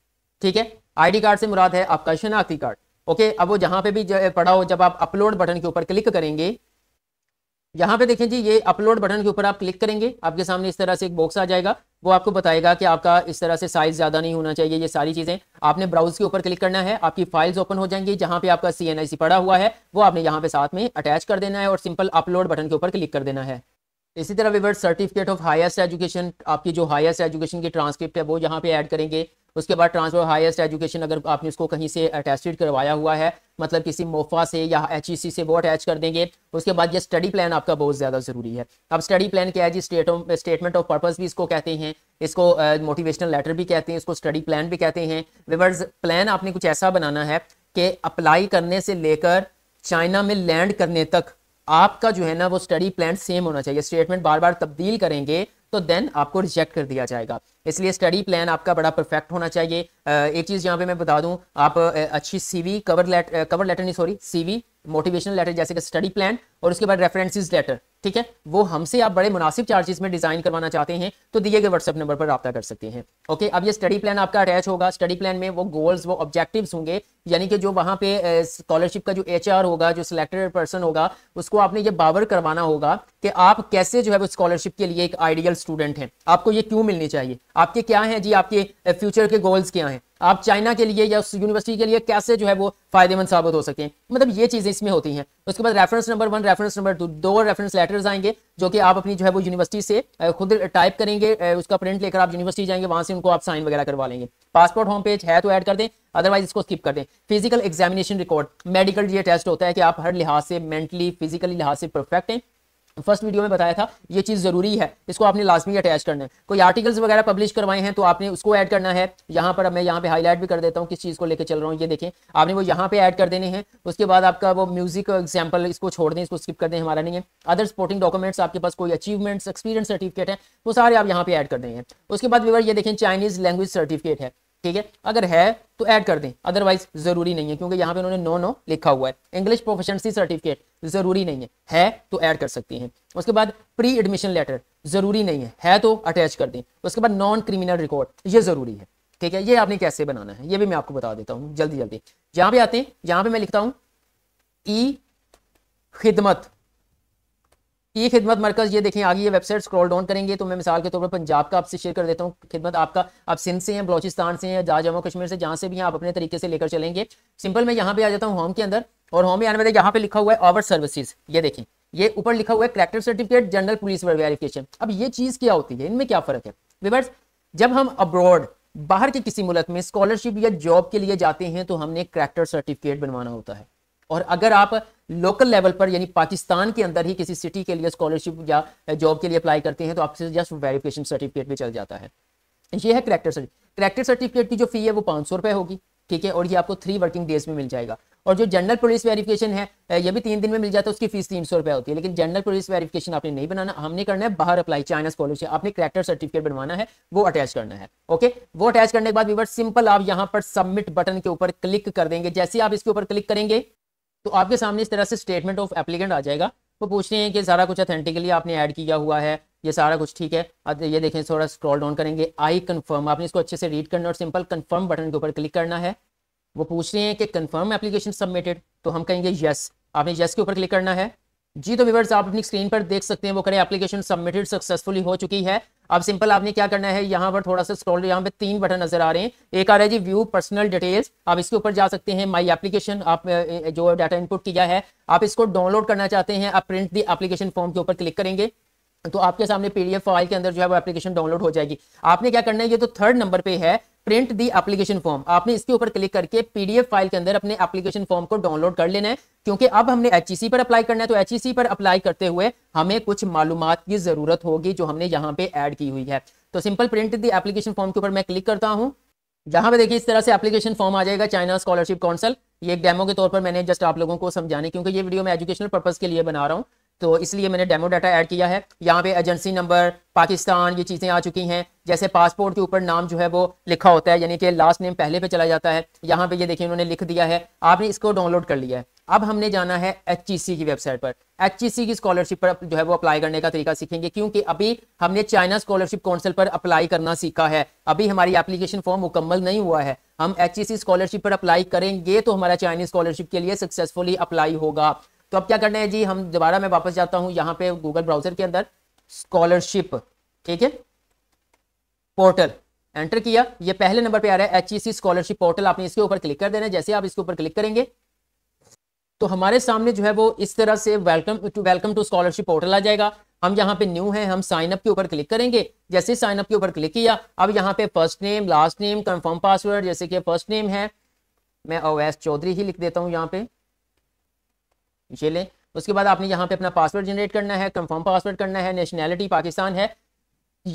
ठीक है आईडी कार्ड से मुराद है आपका शनाख्ती कार्ड ओके अब वो जहां पे भी पढ़ा हो जब आप अपलोड बटन के ऊपर क्लिक करेंगे यहाँ पे देखें जी ये अपलोड बटन के ऊपर आप क्लिक करेंगे आपके सामने इस तरह से एक बॉक्स आ जाएगा वो आपको बताएगा कि आपका इस तरह से साइज ज़्यादा नहीं होना चाहिए ये सारी चीज़ें आपने ब्राउज के ऊपर क्लिक करना है आपकी फाइल्स ओपन हो जाएंगी जहां पे आपका सी पड़ा हुआ है वो आपने यहाँ पे साथ में अटैच कर देना है और सिंपल अपलोड बटन के ऊपर क्लिक कर देना है इसी तरह विवर्स सर्टिफिकेट ऑफ हायस्ट एजुकेशन आपकी जो हायस्ट एजुकेशन की ट्रांसक्रिप्ट है वो यहाँ पे ऐड करेंगे उसके बाद ट्रांसफर हाईएस्ट एजुकेशन अगर आपने उसको कहीं से अटैचड करवाया हुआ है मतलब किसी मोफा से या एच से वो अटैच कर देंगे उसके बाद ये स्टडी प्लान आपका बहुत ज़्यादा ज़रूरी है अब स्टडी प्लान क्या है जी स्टेटमेंट ऑफ पर्पज़ भी इसको कहते हैं इसको मोटिवेशनल uh, लेटर भी कहते हैं इसको स्टडी प्लान भी कहते हैं विवर्स प्लान आपने कुछ ऐसा बनाना है कि अप्लाई करने से लेकर चाइना में लैंड करने तक आपका जो है ना वो स्टडी प्लान सेम होना चाहिए स्टेटमेंट बार बार तब्दील करेंगे तो देन आपको रिजेक्ट कर दिया जाएगा इसलिए स्टडी प्लान आपका बड़ा परफेक्ट होना चाहिए एक चीज़ यहाँ पे मैं बता दूं आप अच्छी CV cover letter cover letter नहीं सॉरी सीवी मोटिवेशनल लेटर जैसे कि स्टडी प्लान और उसके बाद रेफरेंसिस लेटर ठीक है वो हमसे आप बड़े मुनासिब चार्जेस में डिज़ाइन करवाना चाहते हैं तो दिए गए व्हाट्सएप नंबर पर रबा कर सकते हैं ओके अब ये स्टडी प्लान आपका अटैच होगा स्टडी प्लान में वो गोल्स वो ऑब्जेक्टिव्स होंगे यानी कि जो वहाँ पे स्कॉलरशिप का जो एच होगा जो सिलेक्टेड पर्सन होगा उसको आपने ये बावर करवाना होगा कि आप कैसे जो है वो स्कॉलरशिप के लिए एक आइडियल स्टूडेंट है आपको ये क्यों मिलनी चाहिए आपके क्या है जी आपके फ्यूचर के गोल्स क्या हैं आप चाइना के लिए या उस यूनिवर्सिटी के लिए कैसे जो है वो फायदेमंद साबित हो सके मतलब ये चीज़ें इसमें होती हैं उसके बाद reference number one reference number two दो रेफरेंस लेटर्स आएंगे जो कि आप अपनी जो है वो यूनिवर्सिटी से खुद टाइप करेंगे उसका प्रिंट लेकर आप यूनिवर्सिटी जाएंगे वहां से उनको आप साइन वगैरह करवा लेंगे पासपोर्ट होम पेज है तो ऐड कर दें अदरवाइज इसको स्किप कर दें फिजिकल एग्जामिनेशन रिकॉर्ड मेडिकल ये टेस्ट होता है कि आप हर लिहाज से मेंटली फिजिकली लिहाज से परफेक्ट हैं फर्स्ट वीडियो में बताया था ये चीज़ ज़रूरी है इसको आपने लाजमी अटैच करना है कोई आर्टिकल्स वगैरह पब्लिश करवाए हैं तो आपने उसको ऐड करना है यहाँ पर अब मैं यहाँ पे हाईलाइट भी कर देता हूँ किस चीज़ को लेकर चल रहा हूँ ये देखें आपने वो यहाँ पे ऐड कर देने हैं उसके बाद आपका वो म्यूजिक एग्जाम्पल इसको छोड़ दें इसको स्किप कर दें हमारा नहीं है अदर स्पोर्टिंग डॉक्यूमेंट्स आपके पास कोई अचीवमेंट्स एक्सपीरियंस सर्टिफिकेट है वो सारे आप यहाँ पे ऐड कर देंगे उसके बाद विवर ये देखें चाइनीज़ लैंग्वेज सर्टिफिकेट है ठीक है अगर है तो ऐड कर दें अदरवाइज जरूरी नहीं है क्योंकि यहाँ पे उन्होंने नो नो लिखा हुआ है इंग्लिश प्रोफेशनसी सर्टिफिकेट जरूरी नहीं है है तो ऐड कर सकती हैं उसके बाद प्री एडमिशन लेटर जरूरी नहीं है है तो अटैच कर दें उसके बाद नॉन क्रिमिनल रिकॉर्ड ये जरूरी है ठीक है ये आपने कैसे बनाना है ये भी मैं आपको बता देता हूँ जल्दी जल्दी यहाँ पे आते हैं यहां पे मैं लिखता हूँ ई खिदमत ई खिदमत मरकज़ ये देखें आगे ये वेबसाइट स्क्रॉल डाउन करेंगे तो मैं मिसाल के तौर पर पंजाब का आपसे शेयर कर देता हूँ खिदमत आपका आप सिंध से हैं बलोचिस्तान से हैं जहाँ जम्मू कश्मीर से जहाँ से भी हैं आप अपने तरीके से लेकर चलेंगे सिंपल मैं यहाँ पे आ जाता हूँ होम के अंदर और होम में आने वाले यहाँ पे लिखा हुआ है आवर सर्विसेज ये देखें ये ऊपर लिखा हुआ है character certificate general police verification अब ये चीज़ क्या होती है इनमें क्या फ़र्क है विवर्स जब हम अब्रॉड बाहर के किसी मुल्क में स्कॉलरशिप या जॉब के लिए जाते हैं तो हमने करेक्टर सर्टिफिकेट बनवाना होता है और अगर आप लोकल लेवल पर यानी पाकिस्तान के अंदर ही किसी सिटी के लिए स्कॉलरशिप या जॉब के लिए अप्लाई करते हैं तो आपसे जस्ट वेरिफिकेशन सर्टिफिकेट भी चल जाता है ये है करेक्टर सर्टिफिकेट करेक्टर सर्टिफिकेट की जो फी है वो पाँच सौ रुपये होगी ठीक है और ये आपको थ्री वर्किंग डेज में मिल जाएगा और जो जनरल पुलिस वेरिफिकेशन है ये भी तीन दिन में मिल जाता है उसकी फीस तीन सौ रुपया होती है लेकिन जनरल पुलिस वेरिफिकेशन आपने नहीं बनाना हमने करना है बाहर अप्लाई चाइना स्कॉलरशिप आपने करेक्टर सर्टिफिकेट बनवाना है वो अटैच करना है ओके वो अटैच करने के बाद सिंपल आप यहाँ पर सबमिट बटन के ऊपर क्लिक कर देंगे जैसे आप इसके ऊपर क्लिक करेंगे तो आपके सामने इस तरह से स्टेटमेंट ऑफ एप्लीकेंट आ जाएगा वो पूछ रहे हैं कि सारा कुछ अथेंटिकली आपने ऐड किया हुआ है ये सारा कुछ ठीक है ये देखें थोड़ा स्क्रॉल डाउन करेंगे आई कन्फर्म आपने इसको अच्छे से रीड करना और सिंपल कन्फर्म बटन के ऊपर क्लिक करना है वो पूछ रहे हैं कि कन्फर्म एप्लीकेशन सबमिटेड तो हम कहेंगे येस आपने येस के ऊपर क्लिक करना है जी तो व्यूवर्स आप अपनी स्क्रीन पर देख सकते हैं वो करें एप्लीकेशन सबमिटेड सक्सेसफुली हो चुकी है अब सिंपल आपने क्या करना है यहाँ पर थोड़ा सा स्क्रॉल यहाँ पे तीन बटन नजर आ रहे हैं एक आ रहा है जी व्यू पर्सनल डिटेल्स आप इसके ऊपर जा सकते हैं माई एप्लीकेशन आप जो डाटा इनपुट किया है आप इसको डाउनलोड करना चाहते हैं आप प्रिंट दी एप्लीकेशन फॉर्म के ऊपर क्लिक करेंगे तो आपके सामने पीडीएफ फाइल के अंदर जो है वो एप्लीकेशन डाउनलोड हो जाएगी आपने क्या करना है ये तो थर्ड नंबर पे है प्रिंट दी एप्लीकेशन फॉर्म आपने इसके ऊपर क्लिक करके पीडीएफ फाइल के अंदर अपने एप्लीकेशन फॉर्म को डाउनलोड कर लेना है क्योंकि अब हमने एच पर अप्लाई करना है तो एच पर अप्लाई करते हुए हमें कुछ मालूम की जरूरत होगी जो हमने यहाँ पे ऐड की हुई है तो simple print the application form के ऊपर मैं क्लिक करता हूँ यहाँ पे देखिए इस तरह से एप्लीकेशन फॉर्म आ जाएगा चाइना स्कॉलरशिप काउंसिल ये एक डेमो के तौर पर मैंने जस्ट आप लोगों को समझाने क्योंकि ये वीडियो मैं एजुकेशनल पर्पज के लिए बना रहा हूँ तो इसलिए मैंने डेमो डाटा ऐड किया है यहाँ पे एजेंसी नंबर पाकिस्तान ये चीज़ें आ चुकी हैं जैसे पासपोर्ट के ऊपर नाम जो है वो लिखा होता है यानी कि लास्ट नेम पहले पे चला जाता है यहाँ पे ये देखिए उन्होंने लिख दिया है आपने इसको डाउनलोड कर लिया है अब हमने जाना है एच की वेबसाइट पर एच की स्कॉलरशिप पर जो है वो अप्लाई करने का तरीका सीखेंगे क्योंकि अभी हमने चाइना स्कॉलरशिप काउंसिल पर अप्लाई करना सीखा है अभी हमारी एप्लीकेशन फॉर्म मुकम्मल नहीं हुआ है हम एच स्कॉलरशिप पर अप्लाई करेंगे तो हमारा चाइनीज स्कॉलरशिप के लिए सक्सेसफुली अप्लाई होगा तो अब क्या करना है जी हम दोबारा मैं वापस जाता हूं यहाँ पे गूगल ब्राउजर के अंदर स्कॉलरशिप ठीक है पोर्टल एंटर किया ये पहले नंबर पे आ रहा है H E C scholarship portal आपने इसके ऊपर क्लिक कर देना जैसे आप इसके ऊपर क्लिक करेंगे तो हमारे सामने जो है वो इस तरह से welcome to welcome to scholarship portal आ जाएगा हम यहाँ पे न्यू हैं हम साइन अप के ऊपर क्लिक करेंगे जैसे साइन अप के ऊपर क्लिक किया अब यहाँ पे first name last name confirm password जैसे कि फर्स्ट नेम है मैं अवैस चौधरी ही लिख देता हूँ यहाँ पे ये लें उसके बाद आपने यहाँ पे अपना पासवर्ड जनरेट करना है कंफर्म पासवर्ड करना है नेशनैलिटी पाकिस्तान है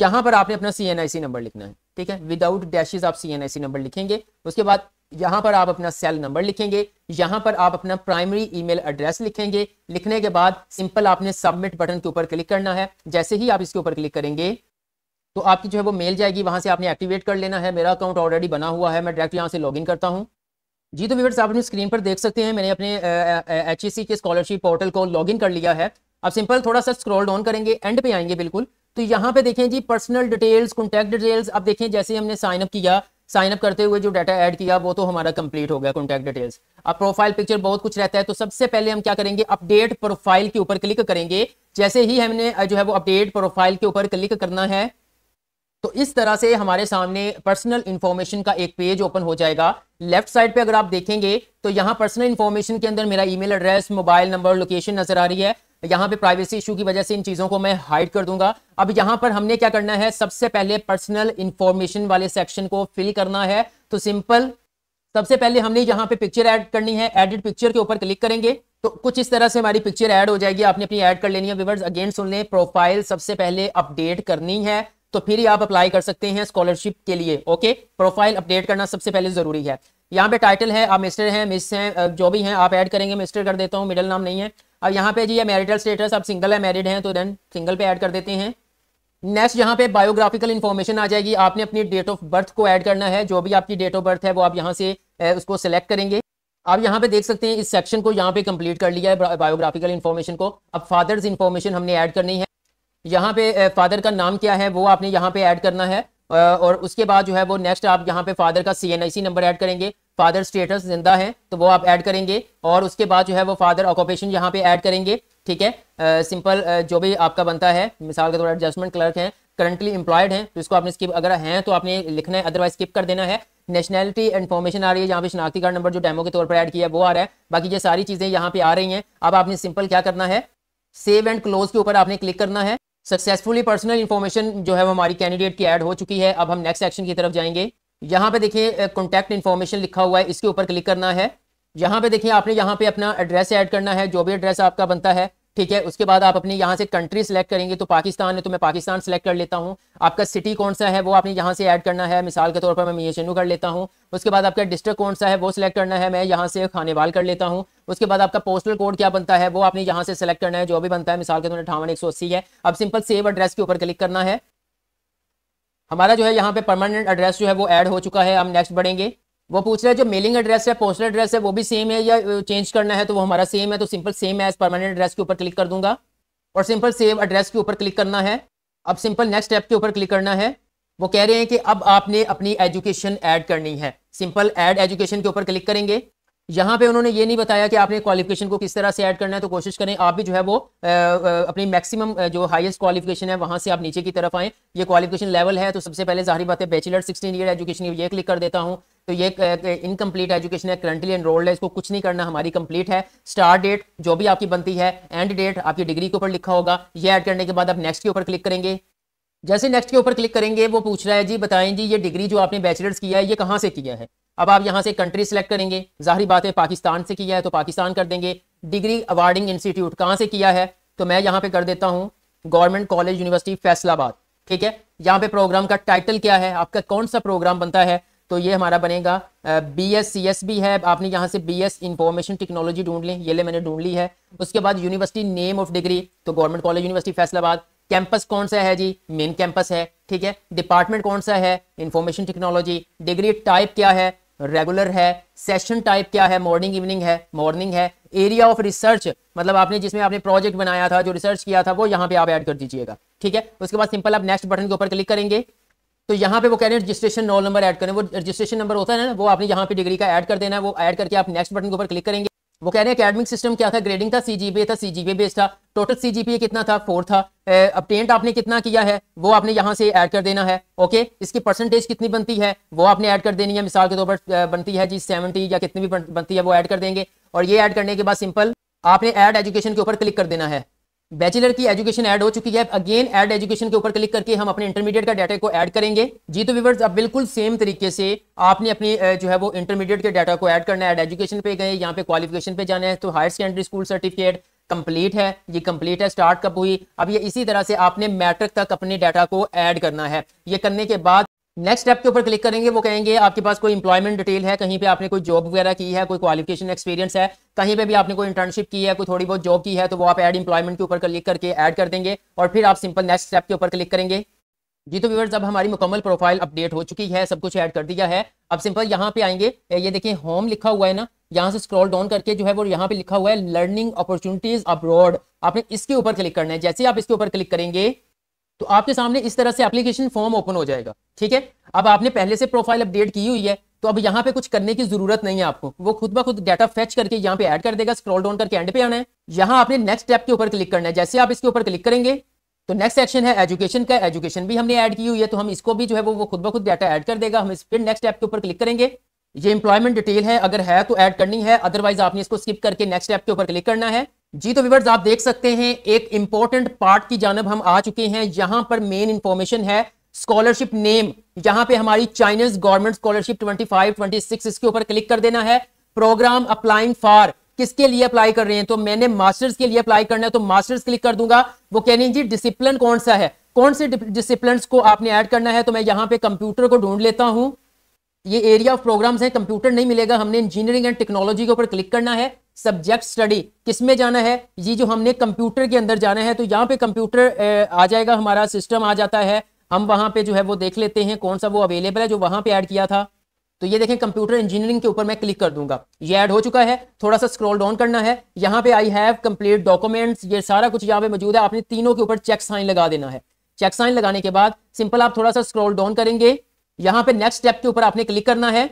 यहाँ पर आपने अपना सी नंबर लिखना है ठीक है विदाउट डैशेज आप सी नंबर लिखेंगे उसके बाद यहाँ पर आप अपना सेल नंबर लिखेंगे यहाँ पर आप अपना प्राइमरी ईमेल एड्रेस लिखेंगे लिखने के बाद सिंपल आपने सबमिट बटन के ऊपर क्लिक करना है जैसे ही आप इसके ऊपर क्लिक करेंगे तो आपकी जो है वो मेल जाएगी वहां से आपने एक्टिवेट कर लेना है मेरा अकाउंट ऑलरेडी बना हुआ है मैं डायरेक्ट यहाँ से इन करता हूँ जी तो व्यूवर्स आप अपनी स्क्रीन पर देख सकते हैं मैंने अपने एच ई सी के स्कॉलरशिप पोर्टल को लॉगिन कर लिया है आप सिंपल थोड़ा सा स्क्रॉल डाउन करेंगे एंड पे आएंगे बिल्कुल तो यहाँ पे देखें जी पर्सनल डिटेल्स कॉन्टैक्ट डिटेल्स अब देखें जैसे हमने साइन अप किया साइन अप करते हुए जो डाटा ऐड किया वो तो हमारा कंप्लीट हो गया कॉन्टैक्ट डिटेल्स अब प्रोफाइल पिक्चर बहुत कुछ रहता है तो सबसे पहले हम क्या करेंगे अपडेट प्रोफाइल के ऊपर क्लिक करेंगे जैसे ही हमने जो है वो अपडेट प्रोफाइल के ऊपर क्लिक करना है तो इस तरह से हमारे सामने पर्सनल इंफॉर्मेशन का एक पेज ओपन हो जाएगा लेफ्ट साइड पे अगर आप देखेंगे तो यहाँ पर्सनल इन्फॉर्मेशन के अंदर मेरा email address mobile number location नजर आ रही है यहाँ पे प्राइवेसी इशू की वजह से इन चीज़ों को मैं हाइड कर दूंगा अब यहाँ पर हमने क्या करना है सबसे पहले पर्सनल इंफॉर्मेशन वाले सेक्शन को फिल करना है तो सिंपल सबसे पहले हमने यहाँ पे पिक्चर ऐड करनी है एडिट पिक्चर के ऊपर क्लिक करेंगे तो कुछ इस तरह से हमारी पिक्चर ऐड हो जाएगी आपने अपनी ऐड कर लेनी है विवर्स अगेन सुन लें प्रोफाइल सबसे पहले अपडेट करनी है तो फिर ही आप अप्लाई कर सकते हैं स्कॉलरशिप के लिए ओके प्रोफाइल अपडेट करना सबसे पहले जरूरी है यहाँ पे टाइटल है आप मिस्टर हैं मिस हैं जो भी हैं आप ऐड करेंगे मिस्टर कर देता हूँ मिडिल नाम नहीं है अब यहाँ पे जी मैरिटल स्टेटस आप सिंगल है मैरिड हैं तो देन सिंगल पे ऐड कर देते हैं नेक्स्ट यहाँ पे बायोग्राफिकल इन्फॉर्मेशन आ जाएगी आपने अपनी डेट ऑफ बर्थ को ऐड करना है जो भी आपकी डेट ऑफ बर्थ है वो आप यहाँ से उसको सिलेक्ट करेंगे आप यहाँ पे देख सकते हैं इस सेक्शन को यहाँ पे कंप्लीट कर लिया है बायोग्राफिकल इन्फॉर्मेशन को अब फादर्स इन्फॉर्मेशन हमने ऐड करनी है यहाँ पे फादर का नाम क्या है वो आपने यहाँ पे ऐड करना है और उसके बाद जो है वो नेक्स्ट आप यहाँ पे फादर का सी नंबर ऐड करेंगे फादर स्टेटस जिंदा है तो वो आप ऐड करेंगे और उसके बाद जो है वो फादर ऑक्यूपेशन यहाँ पे ऐड करेंगे ठीक है सिंपल जो भी आपका बनता है मिसाल के तौर पर एडजस्टमेंट क्लर्क है करंटली एम्प्लॉयड है तो इसको आपने स्किप अगर हैं तो आपने लिखना है अदरवाइज स्किप कर देना है नेशनलिटी इन्फॉर्मेशन आ रही है यहाँ पे शनाख्ती कार्ड नंबर जो डेमो के तौर पर ऐड किया वो आ रहा है बाकी ये सारी चीज़ें यहाँ पे आ रही हैं अब आपने सिंपल क्या करना है सेव एंड क्लोज के ऊपर आपने क्लिक करना है सक्सेसफुली पर्सनल इन्फॉर्मेशन जो है वो हमारी कैंडिडेट की ऐड हो चुकी है अब हम नेक्स्ट एक्शन की तरफ जाएंगे यहाँ पे देखिए कॉन्टैक्ट इन्फॉर्मेशन लिखा हुआ है इसके ऊपर क्लिक करना है यहाँ पे देखिए आपने यहाँ पे अपना एड्रेस ऐड करना है जो भी एड्रेस आपका बनता है ठीक है उसके बाद आप अपने यहाँ से कंट्री सेलेक्ट करेंगे तो पाकिस्तान है तो मैं पाकिस्तान सेलेक्ट कर लेता हूँ आपका सिटी कौन सा है वो आपने यहाँ से ऐड करना है मिसाल के तौर पर मैं मियाचनू कर लेता हूँ उसके बाद आपका डिस्ट्रिक्ट कौन सा है वो सिलेक्ट करना है मैं यहाँ से खानेवाल कर लेता हूँ उसके बाद आपका पोस्टल कोड क्या बनता है वो आपने यहाँ से सिलेक्ट करना है जो भी बनता है मिसाल के तौर पर अठावन एक है अब सिंपल सेव एड्रेस के ऊपर क्लिक करना है हमारा जो है यहाँ पे परमानेंट एड्रेस जो है वो ऐड हो चुका है हम नेक्स्ट बढ़ेंगे वो पूछ रहे हैं जो मेलिंग एड्रेस है पोस्टल एड्रेस है वो भी सेम है या चेंज करना है तो वो हमारा सेम है तो सिंपल सेम है एज परमानेंट एड्रेस के ऊपर क्लिक कर दूंगा और सिंपल सेव एड्रेस के ऊपर क्लिक करना है अब सिंपल नेक्स्ट स्टेप के ऊपर क्लिक करना है वो कह रहे हैं कि अब आपने अपनी एजुकेशन ऐड करनी है सिंपल ऐड एजुकेशन के ऊपर क्लिक करेंगे यहां पे उन्होंने ये नहीं बताया कि आपने क्वालिफिकेशन को किस तरह से ऐड करना है तो कोशिश करें आप भी जो है वो अपनी मैक्सिमम जो हाईएस्ट क्वालिफिकेशन है वहां से आप नीचे की तरफ आए ये क्वालिफिकेशन लेवल है तो सबसे पहले जारी बात है बैचलर सिक्सटीन ईयर एजुकेशन ये क्लिक कर देता हूं तो ये इनकम्प्लीट एजुकेशन है करंटली एनरोल्ड है इसको कुछ नहीं करना हमारी कंप्लीट है स्टार्ट डेट जो भी आपकी बनती है एंड डेट आपकी डिग्री के ऊपर लिखा होगा ये ऐड करने के बाद आप नेक्स्ट के ऊपर क्लिक करेंगे जैसे नेक्स्ट के ऊपर क्लिक करेंगे वो पूछ रहा है जी बताएं जी ये डिग्री जो आपने बैचलर्स किया है ये कहाँ से किया है अब आप यहाँ से कंट्री सेलेक्ट करेंगे जाहरी बात है पाकिस्तान से किया है तो पाकिस्तान कर देंगे डिग्री अवार्डिंग इंस्टीट्यूट कहाँ से किया है तो मैं यहाँ पे कर देता हूँ गवर्नमेंट कॉलेज यूनिवर्सिटी फैसलाबाद ठीक है यहाँ पे प्रोग्राम का टाइटल क्या है आपका कौन सा प्रोग्राम बनता है तो ये हमारा बनेगा बी एस सी एस भी है आपने यहाँ से बी एस इंफॉर्मेशन टेक्नोलॉजी ढूंढ ली ये ले मैंने ढूंढ ली है उसके बाद यूनिवर्सिटी नेम ऑफ डिग्री तो government college university Faisalabad campus कौन सा है जी मेन कैंपस है ठीक है डिपार्टमेंट कौन सा है इंफॉर्मेशन टेक्नोलॉजी डिग्री टाइप क्या है रेगुलर है सेशन टाइप क्या है मॉर्निंग इवनिंग है मॉर्निंग है एरिया ऑफ रिसर्च मतलब आपने जिसमें आपने प्रोजेक्ट बनाया था जो रिसर्च किया था वो यहाँ पे आप ऐड कर दीजिएगा ठीक है उसके बाद सिंपल आप नेक्स्ट बटन के ऊपर क्लिक करेंगे तो यहाँ पे वो कह रहे हैं रजिस्ट्रेशन रोल नंबर ऐड करें वो रजिस्ट्रेशन नंबर होता है ना वो आपने यहाँ पे डिग्री का ऐड कर देना है वो ऐड करके आप नेक्स्ट बटन के ऊपर क्लिक करेंगे वो कह रहे हैं अकेडमिक सिस्टम क्या था ग्रेडिंग था सी था सी बेस्ड था टोटल सी कितना था फोर था अपटेंट आपने कितना किया है वो आपने यहाँ से ऐड कर देना है ओके इसकी परसेंटेज कितनी बनती है वो आपने ऐड कर देनी है मिसाल के तौर पर बनती है जी सेवेंटी या कितनी भी बनती है वो ऐड कर देंगे और ये ऐड करने के बाद सिंपल आपने ऐड एजुकेशन के ऊपर क्लिक कर देना है बैचलर की एजुकेशन ऐड हो चुकी है अगेन ऐड एजुकेशन के ऊपर क्लिक करके हम अपने इंटरमीडिएट का डाटा को ऐड करेंगे जी तो व्यवर्स अब बिल्कुल सेम तरीके से आपने अपनी जो है वो इंटरमीडिएट के डाटा को ऐड करना है ऐड एजुकेशन पे गए यहाँ पे क्वालिफिकेशन पे जाना है तो higher secondary school certificate complete है ये कंप्लीट है स्टार्ट कब हुई अब ये इसी तरह से आपने मैट्रिक तक अपने डाटा को ऐड करना है ये करने के बाद नेक्स्ट स्टेप के ऊपर क्लिक करेंगे वो कहेंगे आपके पास कोई इंप्लॉयमेंट डिटेल है कहीं पे आपने कोई जॉब वगैरह की है कोई क्वालिफिकेशन एक्सपीरियंस है कहीं पे भी आपने कोई इंटर्नशिप की है कोई थोड़ी बहुत जॉब की है तो वो आप ऐड इंप्लॉयमेंट के ऊपर क्लिक करके ऐड कर देंगे और फिर आप सिंपल नेक्स्ट स्टेप के ऊपर क्लिक करेंगे जी तो व्यवर्स अब हमारी मुकम्मल प्रोफाइल अपडेट हो चुकी है सब कुछ ऐड कर दिया है अब सिंपल यहाँ पे आएंगे ये देखिए होम लिखा हुआ है ना यहाँ से स्क्रॉल डाउन करके जो है वो यहाँ पे लिखा हुआ है लर्निंग अपॉर्चुनिटीज अब्रॉड आपने इसके ऊपर क्लिक करना है जैसे आप इसके ऊपर क्लिक करेंगे तो आपके सामने इस तरह से एप्लीकेशन फॉर्म ओपन हो जाएगा ठीक है अब आपने पहले से प्रोफाइल अपडेट की हुई है तो अब यहाँ पे कुछ करने की जरूरत नहीं है आपको वो खुद ब खुद डाटा फेच करके यहाँ पे ऐड कर देगा स्क्रॉल डाउन करके एंड पे आना है यहाँ आपने नेक्स्ट स्टेप के ऊपर क्लिक करना है जैसे आप इसके ऊपर क्लिक करेंगे तो नेक्स्ट सेक्शन है एजुकेशन का एजुकेशन भी हमने ऐड की हुई है तो हम इसको भी जो है वो, वो खुद ब खुद डाटा ऐड कर देगा हम इस फिर नेक्स्ट स्टेप के ऊपर क्लिक करेंगे ये इंप्लॉयमेंट डिटेल है अगर है तो ऐड करनी है अदरवाइज आपने इसको स्किप करके नेक्स्ट स्टेप के ऊपर क्लिक करना है जी तो विवर्स आप देख सकते हैं एक इंपॉर्टेंट पार्ट की जानब हम आ चुके हैं यहां पर मेन इंफॉर्मेशन है स्कॉलरशिप नेम यहां पे हमारी चाइनीज गवर्नमेंट स्कॉलरशिप 25, 26 इसके ऊपर क्लिक कर देना है प्रोग्राम अप्लाइंग फॉर किसके लिए अप्लाई कर रहे हैं तो मैंने मास्टर्स के लिए अप्लाई करना है तो मास्टर्स क्लिक कर दूंगा वो कह रही जी डिसिप्लिन कौन सा है कौन से डिसिप्लिन को आपने ऐड करना है तो मैं यहाँ पे कंप्यूटर को ढूंढ लेता हूँ ये एरिया ऑफ प्रोग्राम्स है कंप्यूटर नहीं मिलेगा हमने इंजीनियरिंग एंड टेक्नोलॉजी के ऊपर क्लिक करना है सब्जेक्ट स्टडी किस में जाना है ये जो हमने कंप्यूटर के अंदर जाना है तो यहाँ पे कंप्यूटर आ जाएगा हमारा सिस्टम आ जाता है हम वहाँ पे जो है वो देख लेते हैं कौन सा वो अवेलेबल है जो वहाँ पे ऐड किया था तो ये देखें कंप्यूटर इंजीनियरिंग के ऊपर मैं क्लिक कर दूंगा ये ऐड हो चुका है थोड़ा सा स्क्रॉल डाउन करना है यहाँ पे आई हैव कंप्लीट डॉक्यूमेंट्स ये सारा कुछ यहाँ पे मौजूद है आपने तीनों के ऊपर चेक साइन लगा देना है चेक साइन लगाने के बाद सिंपल आप थोड़ा सा स्क्रॉल डाउन करेंगे यहाँ पे नेक्स्ट स्टेप के ऊपर आपने क्लिक करना है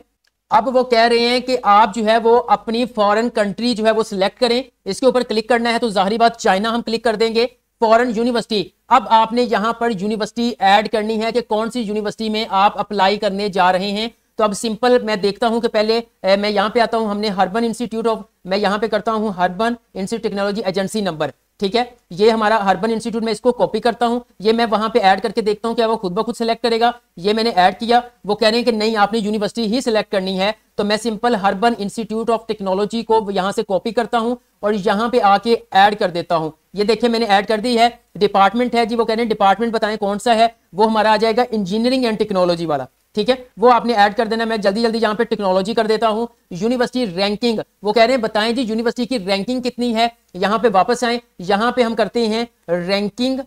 अब वो कह रहे हैं कि आप जो है वो अपनी फॉरेन कंट्री जो है वो सिलेक्ट करें इसके ऊपर क्लिक करना है तो जाहरी बात चाइना हम क्लिक कर देंगे फॉरेन यूनिवर्सिटी अब आपने यहां पर यूनिवर्सिटी ऐड करनी है कि कौन सी यूनिवर्सिटी में आप अप्लाई करने जा रहे हैं तो अब सिंपल मैं देखता हूं कि पहले ए, मैं यहां पे आता हूं हमने हर्बन इंस्टीट्यूट ऑफ मैं यहां पे करता हूं Harbin institute technology agency number ठीक है ये हमारा हर्बन इंस्टीट्यूट में इसको कॉपी करता हूँ ये मैं वहां पे ऐड करके देखता हूँ क्या वो खुद ब खुद सेलेक्ट करेगा ये मैंने ऐड किया वो कह रहे हैं कि नहीं आपने यूनिवर्सिटी ही सिलेक्ट करनी है तो मैं simple Harbin institute of technology को यहाँ से कॉपी करता हूँ और यहाँ पे आके ऐड कर देता हूँ ये देखिए मैंने ऐड कर दी है डिपार्टमेंट है जी वो कह रहे हैं डिपार्टमेंट बताएं कौन सा है वो हमारा आ जाएगा इंजीनियरिंग एंड टेक्नोलॉजी वाला ठीक है वो आपने ऐड कर देना मैं जल्दी जल्दी यहाँ पे टेक्नोलॉजी कर देता हूँ यूनिवर्सिटी रैंकिंग वो कह रहे हैं बताएं जी यूनिवर्सिटी की रैंकिंग कितनी है यहाँ पे वापस आए यहाँ पे हम करते हैं रैंकिंग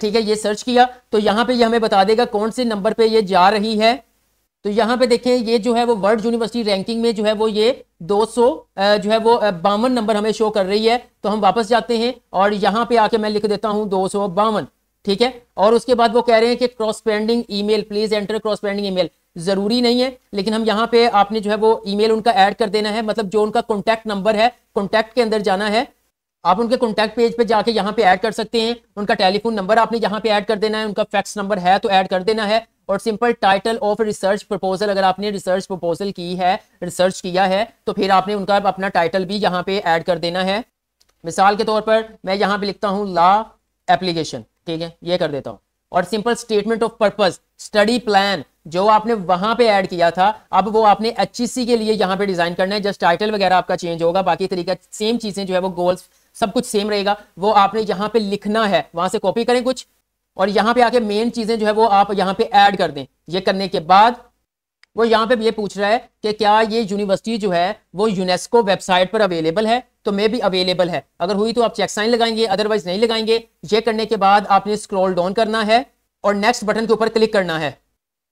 ठीक है ये सर्च किया तो यहाँ पे ये यह हमें बता देगा कौन से नंबर पे ये जा रही है तो यहाँ पे देखें ये जो है वो वर्ल्ड यूनिवर्सिटी रैंकिंग में जो है वो ये 200 जो है वो बावन नंबर हमें शो कर रही है तो हम वापस जाते हैं और यहाँ पे आके मैं लिख देता हूँ दो ठीक है और उसके बाद वो कह रहे हैं कि corresponding email please enter corresponding email जरूरी नहीं है लेकिन हम यहाँ पे आपने जो है वो ईमेल उनका ऐड कर देना है मतलब जो उनका कॉन्टैक्ट नंबर है कॉन्टैक्ट के अंदर जाना है आप उनके कॉन्टैक्ट पेज पे जाके यहाँ पे ऐड कर सकते हैं उनका टेलीफोन नंबर आपने यहाँ पे ऐड कर देना है उनका फैक्स नंबर है तो ऐड कर देना है और simple title of research proposal अगर आपने रिसर्च प्रपोजल की है रिसर्च किया है तो फिर आपने उनका अपना टाइटल भी यहाँ पे ऐड कर देना है मिसाल के तौर पर मैं यहाँ पे लिखता हूँ ला एप्लीकेशन ठीक है ये कर देता हूं और simple statement of purpose study plan जो आपने वहां पे ऐड किया था अब वो आपने एच के लिए यहाँ पे डिजाइन करना है जस्ट टाइटल वगैरह आपका चेंज होगा बाकी तरीका सेम चीजें जो है वो गोल्स सब कुछ सेम रहेगा वो आपने यहाँ पे लिखना है वहां से कॉपी करें कुछ और यहाँ पे आके मेन चीजें जो है वो आप यहाँ पे ऐड कर दें ये करने के बाद वो यहाँ पे ये पूछ रहा है कि क्या ये यूनिवर्सिटी जो है वो यूनेस्को वेबसाइट पर अवेलेबल है तो मे भी अवेलेबल है अगर हुई तो आप चेक साइन लगाएंगे अदरवाइज नहीं लगाएंगे ये करने के बाद आपने स्क्रॉल डाउन करना है और नेक्स्ट बटन के ऊपर क्लिक करना है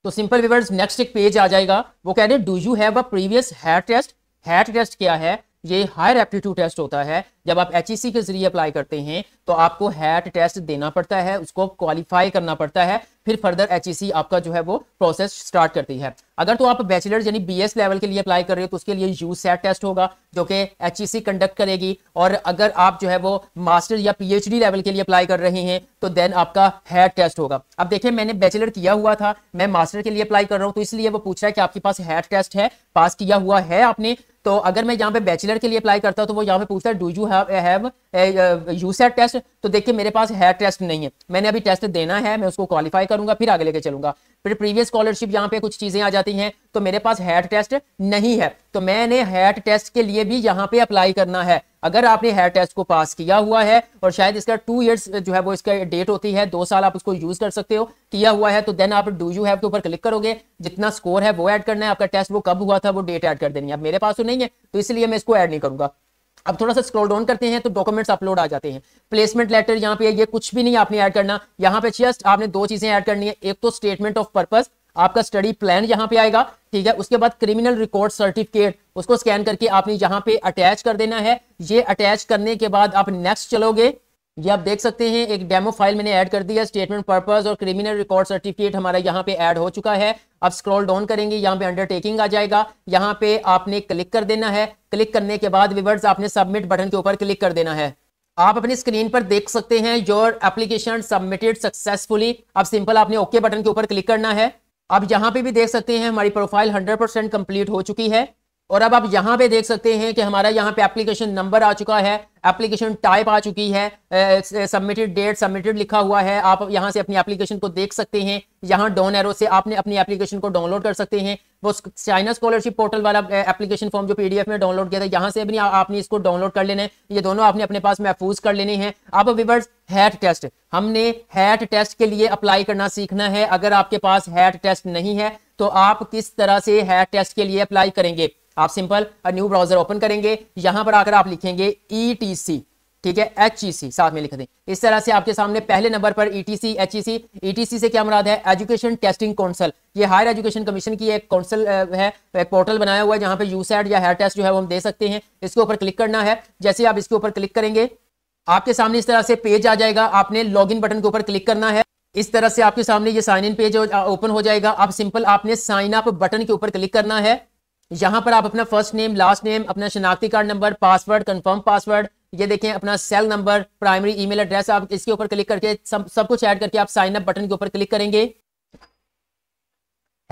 तो सिंपल विवर्स नेक्स्ट एक पेज आ जाएगा वो कह रहे हैं do you have a previous hair test hair test क्या है ये हायर एप्टीट्यूड टेस्ट होता है जब आप एच e के जरिए अप्लाई करते हैं तो आपको हैट टेस्ट देना पड़ता है उसको क्वालिफाई करना पड़ता है फिर फर्दर एच e आपका जो है वो प्रोसेस स्टार्ट करती है अगर तो आप बैचलर यानी बी लेवल के लिए अप्लाई कर रहे हो तो उसके लिए यू सेट टेस्ट होगा जो कि एच कंडक्ट e करेगी और अगर आप जो है वो मास्टर या पी लेवल के लिए अप्लाई कर रहे हैं तो देन आपका हैट टेस्ट होगा अब देखिए मैंने बैचलर किया हुआ था मैं मास्टर के लिए अप्लाई कर रहा हूँ तो इसलिए वो पूछ रहा है कि आपके पास हैट टेस्ट है पास किया हुआ है आपने तो अगर मैं यहाँ पे बैचलर के लिए अप्लाई करता हूँ तो वो यहाँ पे पूछता है do you use at test uh, तो देखिए मेरे पास है टेस्ट नहीं है मैंने अभी टेस्ट देना है मैं उसको क्वालिफाई करूंगा फिर आगे लेके चलूंगा फिर प्रीवियस स्कॉलरशिप यहाँ पे कुछ चीजें आ जाती हैं तो मेरे पास हैट टेस्ट नहीं है तो मैंने हैट टेस्ट के लिए भी यहाँ पे अप्लाई करना है अगर आपने हेयर टेस्ट को पास किया हुआ है और शायद इसका टू इयर्स जो है वो इसका डेट होती है दो साल आप उसको यूज कर सकते हो किया हुआ है तो देन आप डू यू हैव के ऊपर क्लिक करोगे जितना स्कोर है वो ऐड करना है आपका टेस्ट वो कब हुआ था वो डेट ऐड कर देनी है अब मेरे पास तो नहीं है तो इसलिए मैं इसको ऐड नहीं करूंगा अब थोड़ा सा स्क्रॉल डाउन करते हैं तो डॉक्यूमेंट्स अपलोड आ जाते हैं प्लेसमेंट लेटर यहाँ पे ये कुछ भी नहीं आपने ऐड करना यहाँ पे जस्ट आपने दो चीजें ऐड करनी है एक तो स्टेटमेंट ऑफ पर्पस आपका स्टडी प्लान यहाँ पे आएगा ठीक है उसके बाद क्रिमिनल रिकॉर्ड सर्टिफिकेट उसको स्कैन करके आपने यहाँ पे अटैच कर देना है ये अटैच करने के बाद आप नेक्स्ट चलोगे ये आप देख सकते हैं एक डेमो फाइल मैंने ऐड कर दिया स्टेटमेंट पर्पस और क्रिमिनल रिकॉर्ड सर्टिफिकेट हमारा यहाँ पे ऐड हो चुका है अब स्क्रॉल डाउन करेंगे यहाँ पे अंडरटेकिंग आ जाएगा यहाँ पे आपने क्लिक कर देना है क्लिक करने के बाद विवर्ड आपने सबमिट बटन के ऊपर क्लिक कर देना है आप अपनी स्क्रीन पर देख सकते हैं योर एप्लीकेशन सबमिटेड सक्सेसफुली अब सिंपल आपने ओके okay बटन के ऊपर क्लिक करना है अब यहाँ पे भी देख सकते हैं हमारी प्रोफाइल 100% कंप्लीट हो चुकी है और अब आप यहां पे देख सकते हैं कि हमारा यहां पे एप्लीकेशन नंबर आ चुका है एप्लीकेशन टाइप आ चुकी है सबमिटेड डेट सबमिटेड लिखा हुआ है आप यहां से अपनी एप्लीकेशन को देख सकते हैं यहां डाउन एरो से आपने अपनी एप्लीकेशन को डाउनलोड कर सकते हैं वो चाइना स्कॉलरशिप पोर्टल वाला एप्लीकेशन फॉर्म जो पीडीएफ में डाउनलोड किया था यहां से भी आपने इसको डाउनलोड कर लेना है ये दोनों आपने अपने पास महफूज कर लेने हैं अब विवर्स हैट टेस्ट हमने हैट टेस्ट के लिए अप्लाई करना सीखना है अगर आपके पास हैट टेस्ट नहीं है तो आप किस तरह से हैट टेस्ट के लिए अप्लाई करेंगे आप सिंपल न्यू ब्राउजर ओपन करेंगे यहां पर आकर आप लिखेंगे ई टी सी ठीक है एच ई सी साथ में लिख दें इस तरह से आपके सामने पहले नंबर पर E T C H E C E T C से क्या मुराद है एजुकेशन टेस्टिंग काउंसिल ये हायर एजुकेशन कमीशन की एक काउंसिल है एक पोर्टल बनाया हुआ है जहां पे यूसैट या हेयर टेस्ट जो है वो हम दे सकते हैं इसके ऊपर क्लिक करना है जैसे आप इसके ऊपर क्लिक करेंगे आपके सामने इस तरह से पेज आ जाएगा आपने लॉग इन बटन के ऊपर क्लिक करना है इस तरह से आपके सामने ये साइन इन पेज ओपन हो जाएगा आप सिंपल आपने साइन अप बटन के ऊपर क्लिक करना है यहां पर आप अपना फर्स्ट नेम लास्ट नेम अपना शनाख्ती card number password confirm password ये देखें अपना cell number primary email address आप इसके ऊपर क्लिक करके सब सब कुछ ऐड करके आप साइन अप बटन के ऊपर क्लिक करेंगे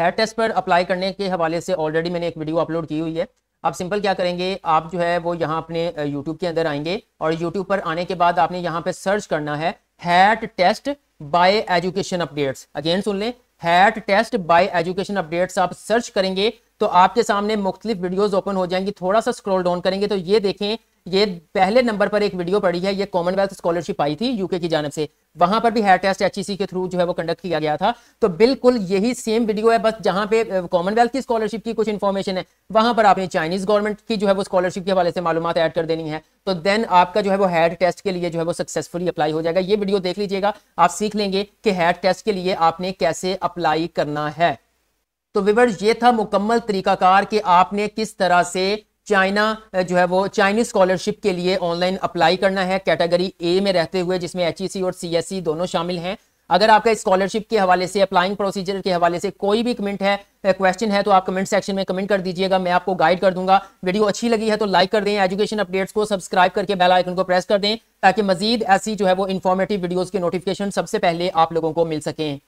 हेयर टेस्ट पर अप्लाई करने के हवाले से ऑलरेडी मैंने एक वीडियो अपलोड की हुई है आप सिंपल क्या करेंगे आप जो है वो यहाँ अपने यूट्यूब के अंदर आएंगे और यूट्यूब पर आने के बाद आपने यहाँ पे सर्च करना है HAT test by education updates again सुन लें HAT test by education updates आप सर्च करेंगे तो आपके सामने मुख्तलिफ वीडियोज़ ओपन हो जाएंगी थोड़ा सा स्क्रोल डाउन करेंगे तो ये देखें ये पहले नंबर पर एक वीडियो पड़ी है ये कॉमनवेल्थ स्कॉलरशिप आई थी यूके की जानब से वहां पर भी हेयर टेस्ट एच के थ्रू जो है वो कंडक्ट किया गया था तो बिल्कुल यही सेम वीडियो है बस जहां पे कॉमनवेल्थ की स्कॉलरशिप की कुछ इन्फॉर्मेशन है वहां पर आपने चाइनीज गवर्नमेंट की जो है वो स्कॉलरशिप के हवाले से मालूम ऐड कर देनी है तो देन आपका जो है वो हेड टेस्ट के लिए जो है वो सक्सेसफुली अप्लाई हो जाएगा ये वीडियो देख लीजिएगा आप सीख लेंगे कि हेड टेस्ट के लिए आपने कैसे अप्लाई करना है तो विवर्स ये था मुकम्मल तरीकाकार कि आपने किस तरह से चाइना जो है वो चाइनीज स्कॉलरशिप के लिए ऑनलाइन अप्लाई करना है कैटेगरी ए में रहते हुए जिसमें एच e और सी e दोनों शामिल हैं अगर आपका स्कॉलरशिप के हवाले से अप्लाइंग प्रोसीजर के हवाले से कोई भी कमेंट है क्वेश्चन है तो आप कमेंट सेक्शन में कमेंट कर दीजिएगा मैं आपको गाइड कर दूंगा वीडियो अच्छी लगी है तो लाइक कर दें एजुकेशन अपडेट्स को सब्सक्राइब करके बेल आइकन को प्रेस कर दें ताकि मजीद ऐसी जो है वो इन्फॉर्मेटिव वीडियोज़ के नोटिफिकेशन सबसे पहले आप लोगों को मिल सकें